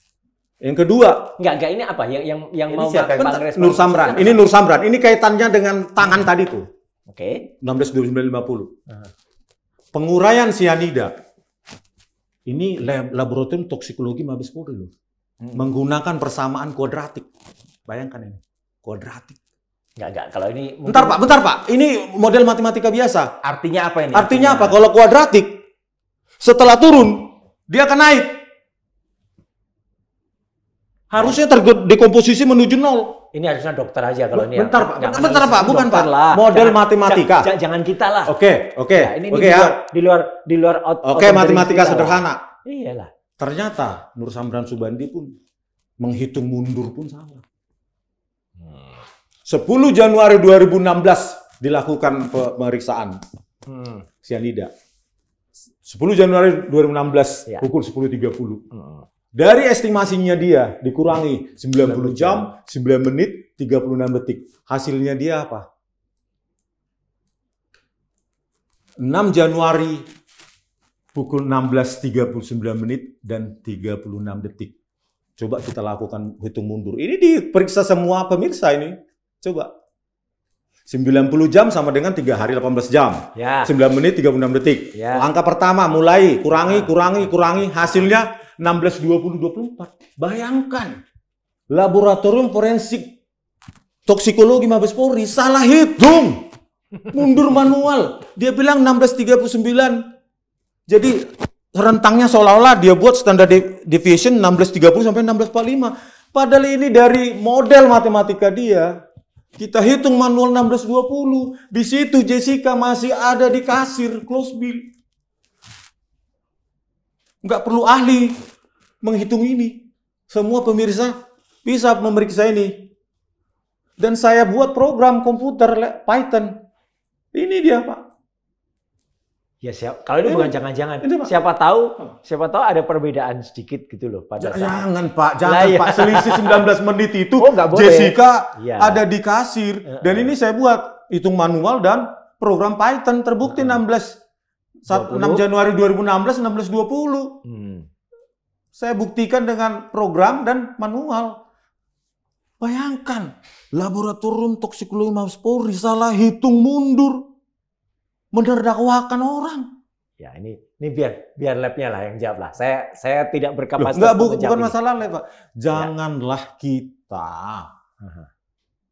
Yang kedua, enggak enggak ini apa yang yang yang ini mau siapa? Nur Samran. Ini Nur Samran. Ini kaitannya dengan tangan tadi tuh. Oke. Okay. 16.950. Uh -huh. Penguraian sianida. Ini laboratorium toksikologi Mabes Polri loh hmm. menggunakan persamaan kuadratik. Bayangkan ini, kuadratik. Enggak, enggak. Kalau ini mungkin... Bentar, Pak. Bentar, Pak. Ini model matematika biasa. Artinya apa ini? Artinya, artinya apa? Kalau kuadratik setelah turun dia akan naik. Harusnya terdekomposisi menuju nol ini harusnya dokter aja kalau ini. Ya. Bentar, Pak. Bentar, bentar, Pak. Bukan, Pak. Model jangan, matematika. jangan kita lah. Oke, okay, oke. Okay, ya, ini okay, di luar ya. di luar di luar Oke, okay, matematika sederhana. Lah. Iyalah. Ternyata Nur Samran Subandi pun menghitung mundur pun salah. Hmm. 10 Januari 2016 dilakukan pemeriksaan hmm. sianida. 10 Januari 2016 ya. pukul 10.30. Hmm. Dari estimasinya dia dikurangi 90 jam, 9 menit, 36 detik. Hasilnya dia apa? 6 Januari pukul 16.39 menit dan 36 detik. Coba kita lakukan hitung mundur. Ini diperiksa semua pemirsa ini. Coba. 90 jam sama dengan 3 hari 18 jam. Ya. 9 menit 36 detik. Ya. Angka pertama mulai kurangi ya. kurangi kurangi hasilnya 16.20.24. Bayangkan. Laboratorium forensik toksikologi Mabes Polri salah hitung. Mundur manual. Dia bilang 16.39 jadi rentangnya seolah-olah dia buat standar deviation 1630 sampai 1645. Padahal ini dari model matematika dia. Kita hitung manual 1620. Di situ Jessica masih ada di kasir close bill. Enggak perlu ahli menghitung ini. Semua pemirsa bisa memeriksa ini. Dan saya buat program komputer Python. Ini dia Pak. Ya siap. Kalau ini, bukan jangan-jangan. Siapa tahu, siapa tahu ada perbedaan sedikit gitu loh pada saat. Jangan Pak, jangan nah, Pak. Ya. Selisih 19 menit itu oh, boleh. Jessica ya. ada di kasir. Uh, uh. Dan ini saya buat hitung manual dan program Python terbukti uh, 16 20. 6 Januari 2016 1620. Hmm. Saya buktikan dengan program dan manual. Bayangkan, laboratorium toksikologi Mabes Polri salah hitung mundur menerdakwakan orang. Ya ini ini biar biar labnya lah yang jawab lah. Saya saya tidak berkapasitas. enggak bu, bukan ini. masalah lab pak. Ya. Janganlah ya. kita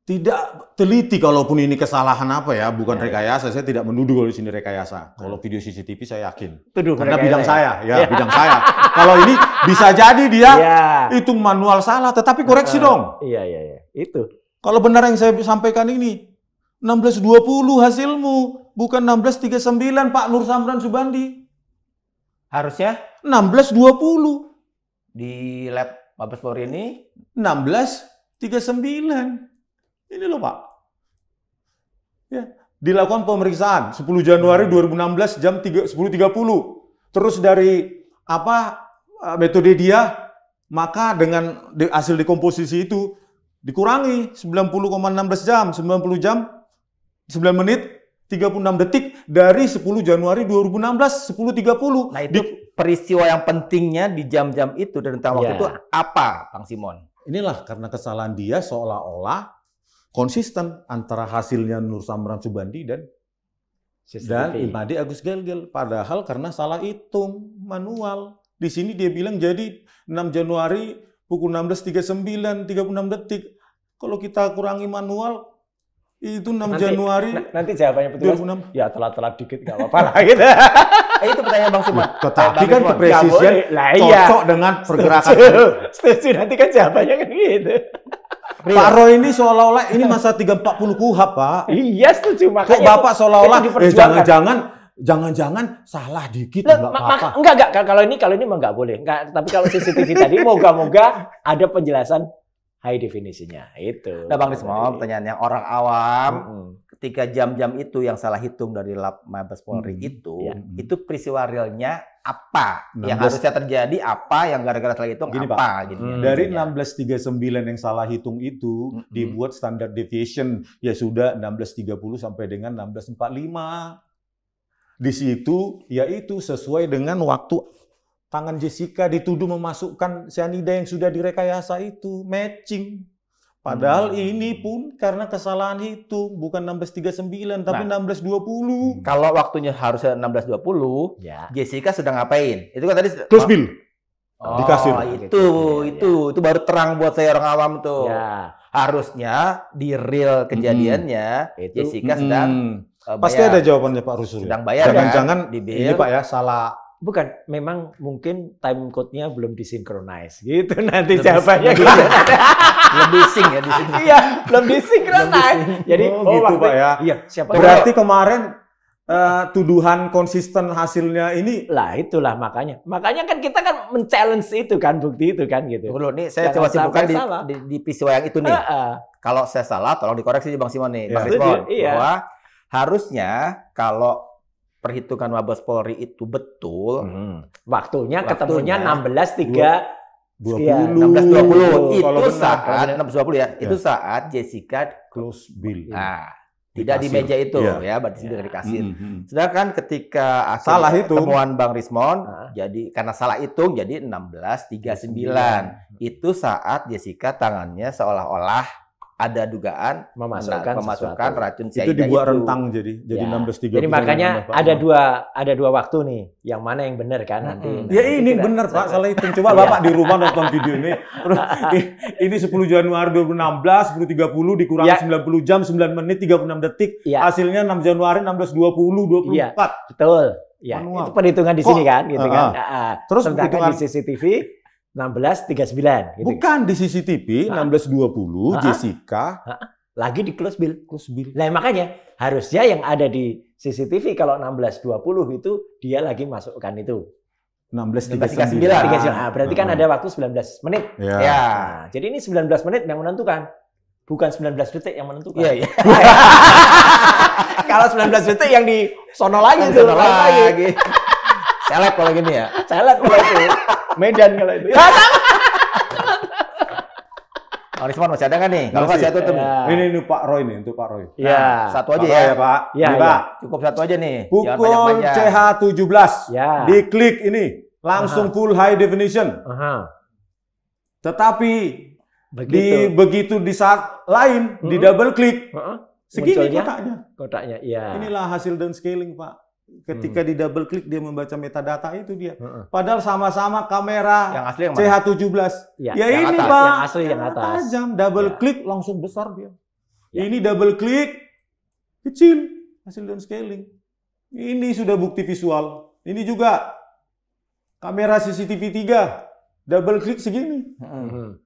tidak teliti kalaupun ini kesalahan apa ya, bukan ya, ya. rekayasa. Ya. Saya tidak menuduh kalau di sini rekayasa. Kalau ya. video CCTV saya yakin. Tuduh, Karena bidang ya. saya, ya, ya. bidang saya. kalau ini bisa jadi dia ya. hitung manual salah, tetapi koreksi uh, dong. Iya iya iya, itu. Kalau benar yang saya sampaikan ini 1620 hasilmu Bukan 1639 Pak Nur Samran Subandi. Harusnya 1620. Di lab Mabes Polri ini 1639. Ini loh Pak. Ya, dilakukan pemeriksaan 10 Januari 2016 hmm. jam 10.30. Terus dari apa eh, metode dia maka dengan hasil dekomposisi itu dikurangi 90,16 jam, 90 jam, 9 menit 36 detik dari 10 Januari 2016 10.30. Nah, itu di... peristiwa yang pentingnya di jam-jam itu dan tentang waktu yeah. itu apa, Bang Simon? Inilah karena kesalahan dia seolah-olah konsisten antara hasilnya Nur Samran Subandi dan CCTV. dan Imadi Agus Gelgel padahal karena salah hitung manual. Di sini dia bilang jadi 6 Januari pukul 16.39 36 detik. Kalau kita kurangi manual itu 6 nanti, Januari. Nanti jawabannya betul. 2006. Ya telat-telat dikit nggak apa-apa lah gitu. eh, itu pertanyaan Bang Suman. Tetapi kan kepresisian ya, iya. cocok dengan pergerakan. Setuju. Nanti kan jawabannya kan gitu. Pak Roy ini seolah-olah ini masa 340 kuhab, Pak. Iya, setuju. Makanya Kok Bapak seolah-olah eh jangan-jangan jangan-jangan salah dikit Loh, enggak apa-apa. Enggak, enggak. Kalau ini kalau ini mah enggak boleh. Enggak, tapi kalau CCTV tadi moga-moga ada penjelasan high definisinya itu. Nah, Bang Rismo, pertanyaannya orang awam hmm. ketika jam-jam itu yang salah hitung dari lab Mabes Polri hmm. itu, mm Hmm. itu peristiwa realnya apa 16. yang harusnya terjadi, apa yang gara-gara salah hitung, Gini, apa Pak, gitu. Hmm. Dari 1639 iya. yang salah hitung itu hmm. dibuat standar deviation ya sudah 1630 sampai dengan 1645. Di situ yaitu sesuai dengan waktu Tangan Jessica dituduh memasukkan cyanida yang sudah direkayasa itu, matching. Padahal hmm. ini pun karena kesalahan itu bukan 1639 tapi nah, 1620. Hmm. Kalau waktunya harusnya 1620, ya. Jessica sedang ngapain? Itu kan tadi close bil. bill. Oh, di kasir. itu gitu. itu ya. itu baru terang buat saya orang awam tuh. Ya. Harusnya di real hmm. kejadiannya hmm. Jessica sedang Uh, Pasti ada jawabannya Pak Rusul. Sedang bayar. Jangan-jangan kan? Jangan, ini Pak ya salah bukan memang mungkin time code-nya belum disinkronize gitu nanti lebih, jawabannya lebih, gitu. lebih sync ya di sini. Iya, belum disinkronize. Jadi oh, oh gitu Pak ya. Iya, siapa Berarti kemarin uh, tuduhan konsisten hasilnya ini lah itulah makanya. Makanya kan kita kan men-challenge itu kan bukti itu kan gitu. Dulu nih saya coba simpulkan di, di, di peristiwa yang itu nih. Uh, uh. Kalau saya salah tolong dikoreksi Bang Simon nih, ya. Bang iya. Simon. Iya. Bahwa harusnya kalau perhitungan Mabes Polri itu betul, hmm. waktunya, waktunya ketemunya 16 16.20 20 16 itu saat enam ya, ya. Itu ya. saat Jessica close bill. Nah, tidak di meja itu ya, ya berarti ya. sudah iya. dikasih. Mm -hmm. Sedangkan ketika salah itu temuan Bang Rismon nah. jadi karena salah hitung jadi 1639. Itu saat Jessica tangannya seolah-olah ada dugaan memasukkan, nah, memasukkan racun cyanida itu dibuat itu. rentang jadi jadi ya. 16 30 Jadi makanya ada dua ada dua waktu nih, yang mana yang benar kan hmm. nanti. Ya nanti ini benar Pak, salah hitung. Coba Bapak di rumah nonton video ini. ini 10 Januari 2016 10.30 dikurangi ya. 90 jam 9 menit 36 detik. Ya. Hasilnya 6 Januari 16.20 24. Ya. Betul. Ya, Manual. itu perhitungan di sini kan, gitu uh -huh. kan. Uh -huh. Terus hitungan di CCTV 16.39 gitu. Bukan di CCTV ha? 16.20 Jessica ha? lagi di close bill. Close bill. Nah, makanya harusnya yang ada di CCTV kalau 16.20 itu dia lagi masukkan itu. 16.39. 16, ah, berarti kan ada waktu 19 menit. Ya. ya. Jadi ini 19 menit yang menentukan. Bukan 19 detik yang menentukan. Iya, iya. kalau 19 detik yang di sono lagi tuh. Sono lagi. Celeb kalau gini ya. Celeb kalau itu. Medan kalau itu. Oh, respon masih ada kan nih? Kalau masih ada tutup. Ya. Ini, ini Pak Roy nih, untuk Pak Roy. Iya. Nah, satu aja Pak ya. Roy ya, Pak. Iya, ya. Pak. Cukup satu aja nih. Pukul CH17. Ya. Diklik ini. Langsung Aha. full high definition. Aha. Tetapi begitu. di begitu di saat lain hmm. di double klik. Uh -huh. Segini kotaknya. Kotaknya, iya. Inilah hasil downscaling scaling, Pak. Ketika hmm. di double klik dia membaca metadata itu dia. Hmm. Padahal sama-sama kamera yang asli yang CH17. Ya, ya yang ini atas, Pak. Yang asli yang ya, atas. Tajam double ya. klik langsung besar dia. Ya. Ini double klik kecil hasil downscaling. Ini sudah bukti visual. Ini juga kamera CCTV 3 double klik segini. Hmm.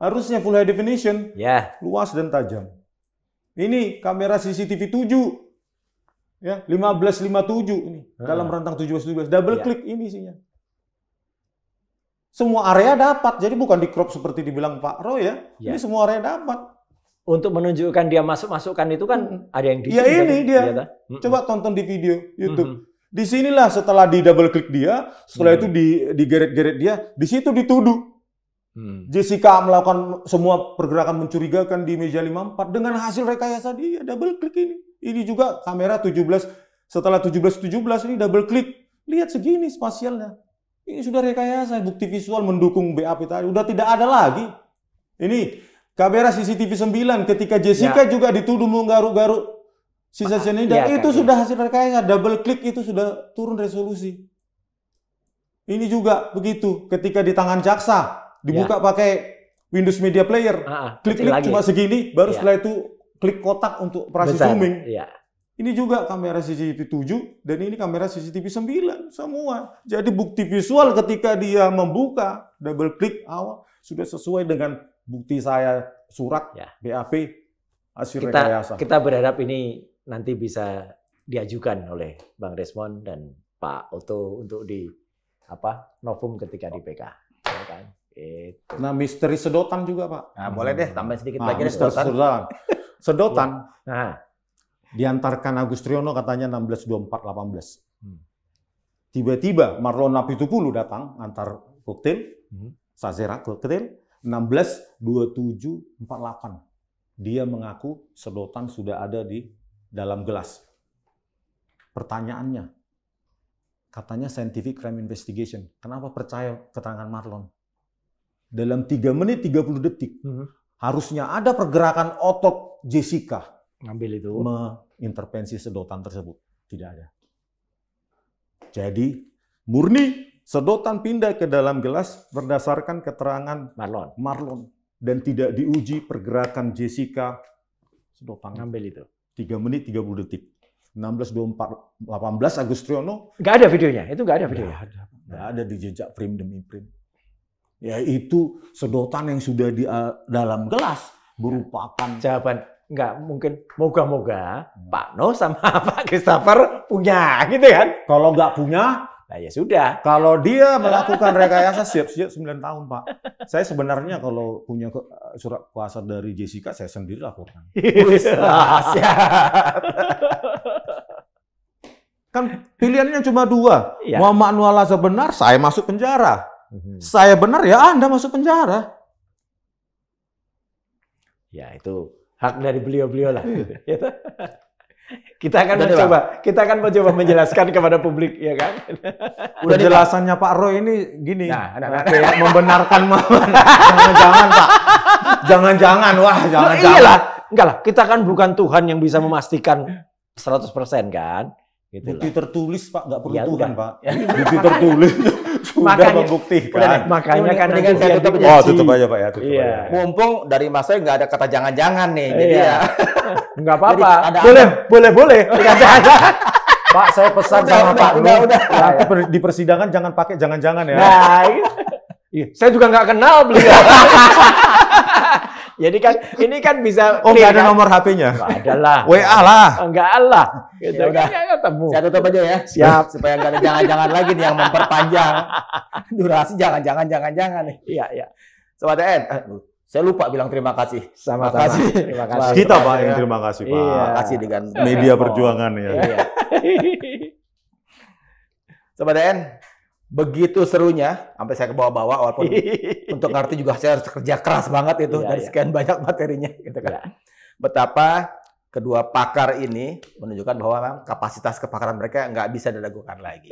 Harusnya full high definition. Ya. Luas dan tajam. Ini kamera CCTV 7 Ya, 1557 ini hmm. dalam rentang 17 17. Double yeah. klik ini isinya. Semua area dapat. Jadi bukan di crop seperti dibilang Pak Roy ya. Yeah. Ini ya. semua area dapat. Untuk menunjukkan dia masuk-masukkan itu kan hmm. ada yang di Ya ini kan? dia. ya, kan? Hmm. Coba tonton di video YouTube. Hmm. sinilah setelah di double klik dia, setelah hmm. itu di digeret-geret dia, di situ dituduh. Hmm. Jessica melakukan semua pergerakan mencurigakan di meja 54 dengan hasil rekayasa dia double klik ini. Ini juga kamera 17 setelah 17 17 ini double klik, lihat segini spasialnya. Ini sudah rekayasa bukti visual mendukung BAP tadi. Udah tidak ada lagi. Ini kamera CCTV 9 ketika Jessica ya. juga dituduh menggaruk-garuk sisa ini ah, dan ya, itu kan, sudah ya. hasil rekayasa double klik itu sudah turun resolusi. Ini juga begitu ketika di tangan jaksa dibuka ya. pakai Windows Media Player, ah, ah, klik-klik cuma segini baru ya. setelah itu klik kotak untuk operasi Besar, zooming. Iya. Ini juga kamera CCTV 7 dan ini kamera CCTV 9 semua. Jadi bukti visual ketika dia membuka double klik awal sudah sesuai dengan bukti saya surat ya. BAP hasil kita, rekayasa. Kita berharap ini nanti bisa diajukan oleh Bang Resmon dan Pak Oto untuk di apa novum ketika di PK. Ya kan? gitu. Nah, misteri sedotan juga, Pak. Nah, boleh deh hmm. tambah sedikit nah, lagi sedotan. sedotan. Ya. Nah. Diantarkan Agus Triono katanya 1624 18. Hmm. Tiba-tiba Marlon Napitupulu datang antar koktail, hmm. Sazera koktail 1627 48. Dia mengaku sedotan sudah ada di dalam gelas. Pertanyaannya, katanya scientific crime investigation. Kenapa percaya keterangan Marlon? Dalam 3 menit 30 detik, mm -hmm harusnya ada pergerakan otot Jessica ngambil itu mengintervensi sedotan tersebut. Tidak ada. Jadi murni sedotan pindah ke dalam gelas berdasarkan keterangan Marlon. Marlon dan tidak diuji pergerakan Jessica sedotan ngambil itu. 3 menit 30 detik. 16 24 18 Agustriono Gak ada videonya, itu gak ada videonya. Gak ada, ada di jejak frame demi frame yaitu sedotan yang sudah di eh, dalam gelas merupakan jawaban nggak mungkin moga-moga Pak No sama Pak Christopher punya gitu kan kalau nggak punya nah ya sudah kalau dia melakukan rekayasa siap-siap 9 tahun Pak saya sebenarnya kalau punya eh, surat kuasa dari Jessica saya sendiri laporkan iya, kan pilihannya cuma dua ya. Muhammad Nuala sebenar saya masuk penjara Mm-hmm. Saya benar ya Anda masuk penjara. Ya itu hak dari beliau-beliau lah. Iya. Gitu. kita akan Udah mencoba, kita akan mencoba menjelaskan kepada publik, ya kan? Udah Penjelasannya Pak Roy ini gini, nah, nah, nah, ya, membenarkan jangan-jangan Pak, jangan-jangan wah, jangan-jangan. Nah, enggak lah, kita kan bukan Tuhan yang bisa memastikan 100% kan? Gitu Bukti tertulis Pak, enggak perlu ya, Tuhan Pak. Ya. Bukti tertulis sudah membuktikan. makanya kan dengan saya tutup aja. Oh, tutup aja Pak ya, tutup iya. aja. Mumpung dari Mas saya nggak ada kata jangan-jangan nih, iya. Ya. jadi ya. Enggak apa-apa. Boleh, boleh, boleh, Pak, saya pesan udah, sama udah, Pak udah, udah. Nanti ya, di persidangan jangan pakai jangan-jangan ya. Nah, iya. Saya juga nggak kenal beliau. Jadi kan ini kan bisa Oh, enggak ada kan? nomor HP-nya. Enggak ada lah. WA lah. Enggak oh, lah. Ya gitu ya, udah. Enggak ketemu. Saya tutup aja ya. Siap. Supaya enggak ada jangan-jangan lagi nih yang memperpanjang durasi jangan-jangan jangan-jangan nih. Iya, iya. Sobat N, eh, saya lupa bilang terima kasih. Sama sama terima kasih. Terima kasih. Kita Pak yang ya. terima kasih Pak. Iya. Terima kasih dengan media perjuangan ya. Iya. Sobat N, begitu serunya sampai saya ke bawah-bawah walaupun untuk ngerti juga saya harus kerja keras banget itu ya, dari iya. sekian banyak materinya gitu kan. Ya. Betapa kedua pakar ini menunjukkan bahwa memang kapasitas kepakaran mereka nggak bisa dilakukan lagi.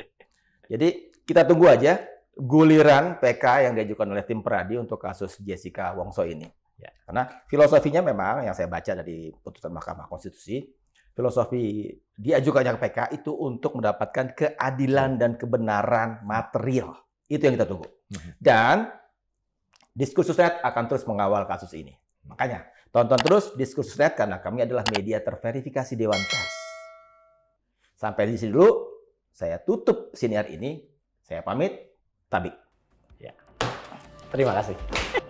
Jadi kita tunggu aja guliran PK yang diajukan oleh tim Peradi untuk kasus Jessica Wongso ini. Ya. Karena filosofinya memang yang saya baca dari putusan Mahkamah Konstitusi filosofi diajukannya ke PK itu untuk mendapatkan keadilan iya. dan kebenaran material. Itu yang kita tunggu. Mhm. Dan diskursus net akan terus mengawal kasus ini. Makanya tonton terus diskursus net karena kami adalah media terverifikasi Dewan Pers. Sampai di sini dulu. Saya tutup siniar ini. Saya pamit. Tabik. Ya. Terima kasih.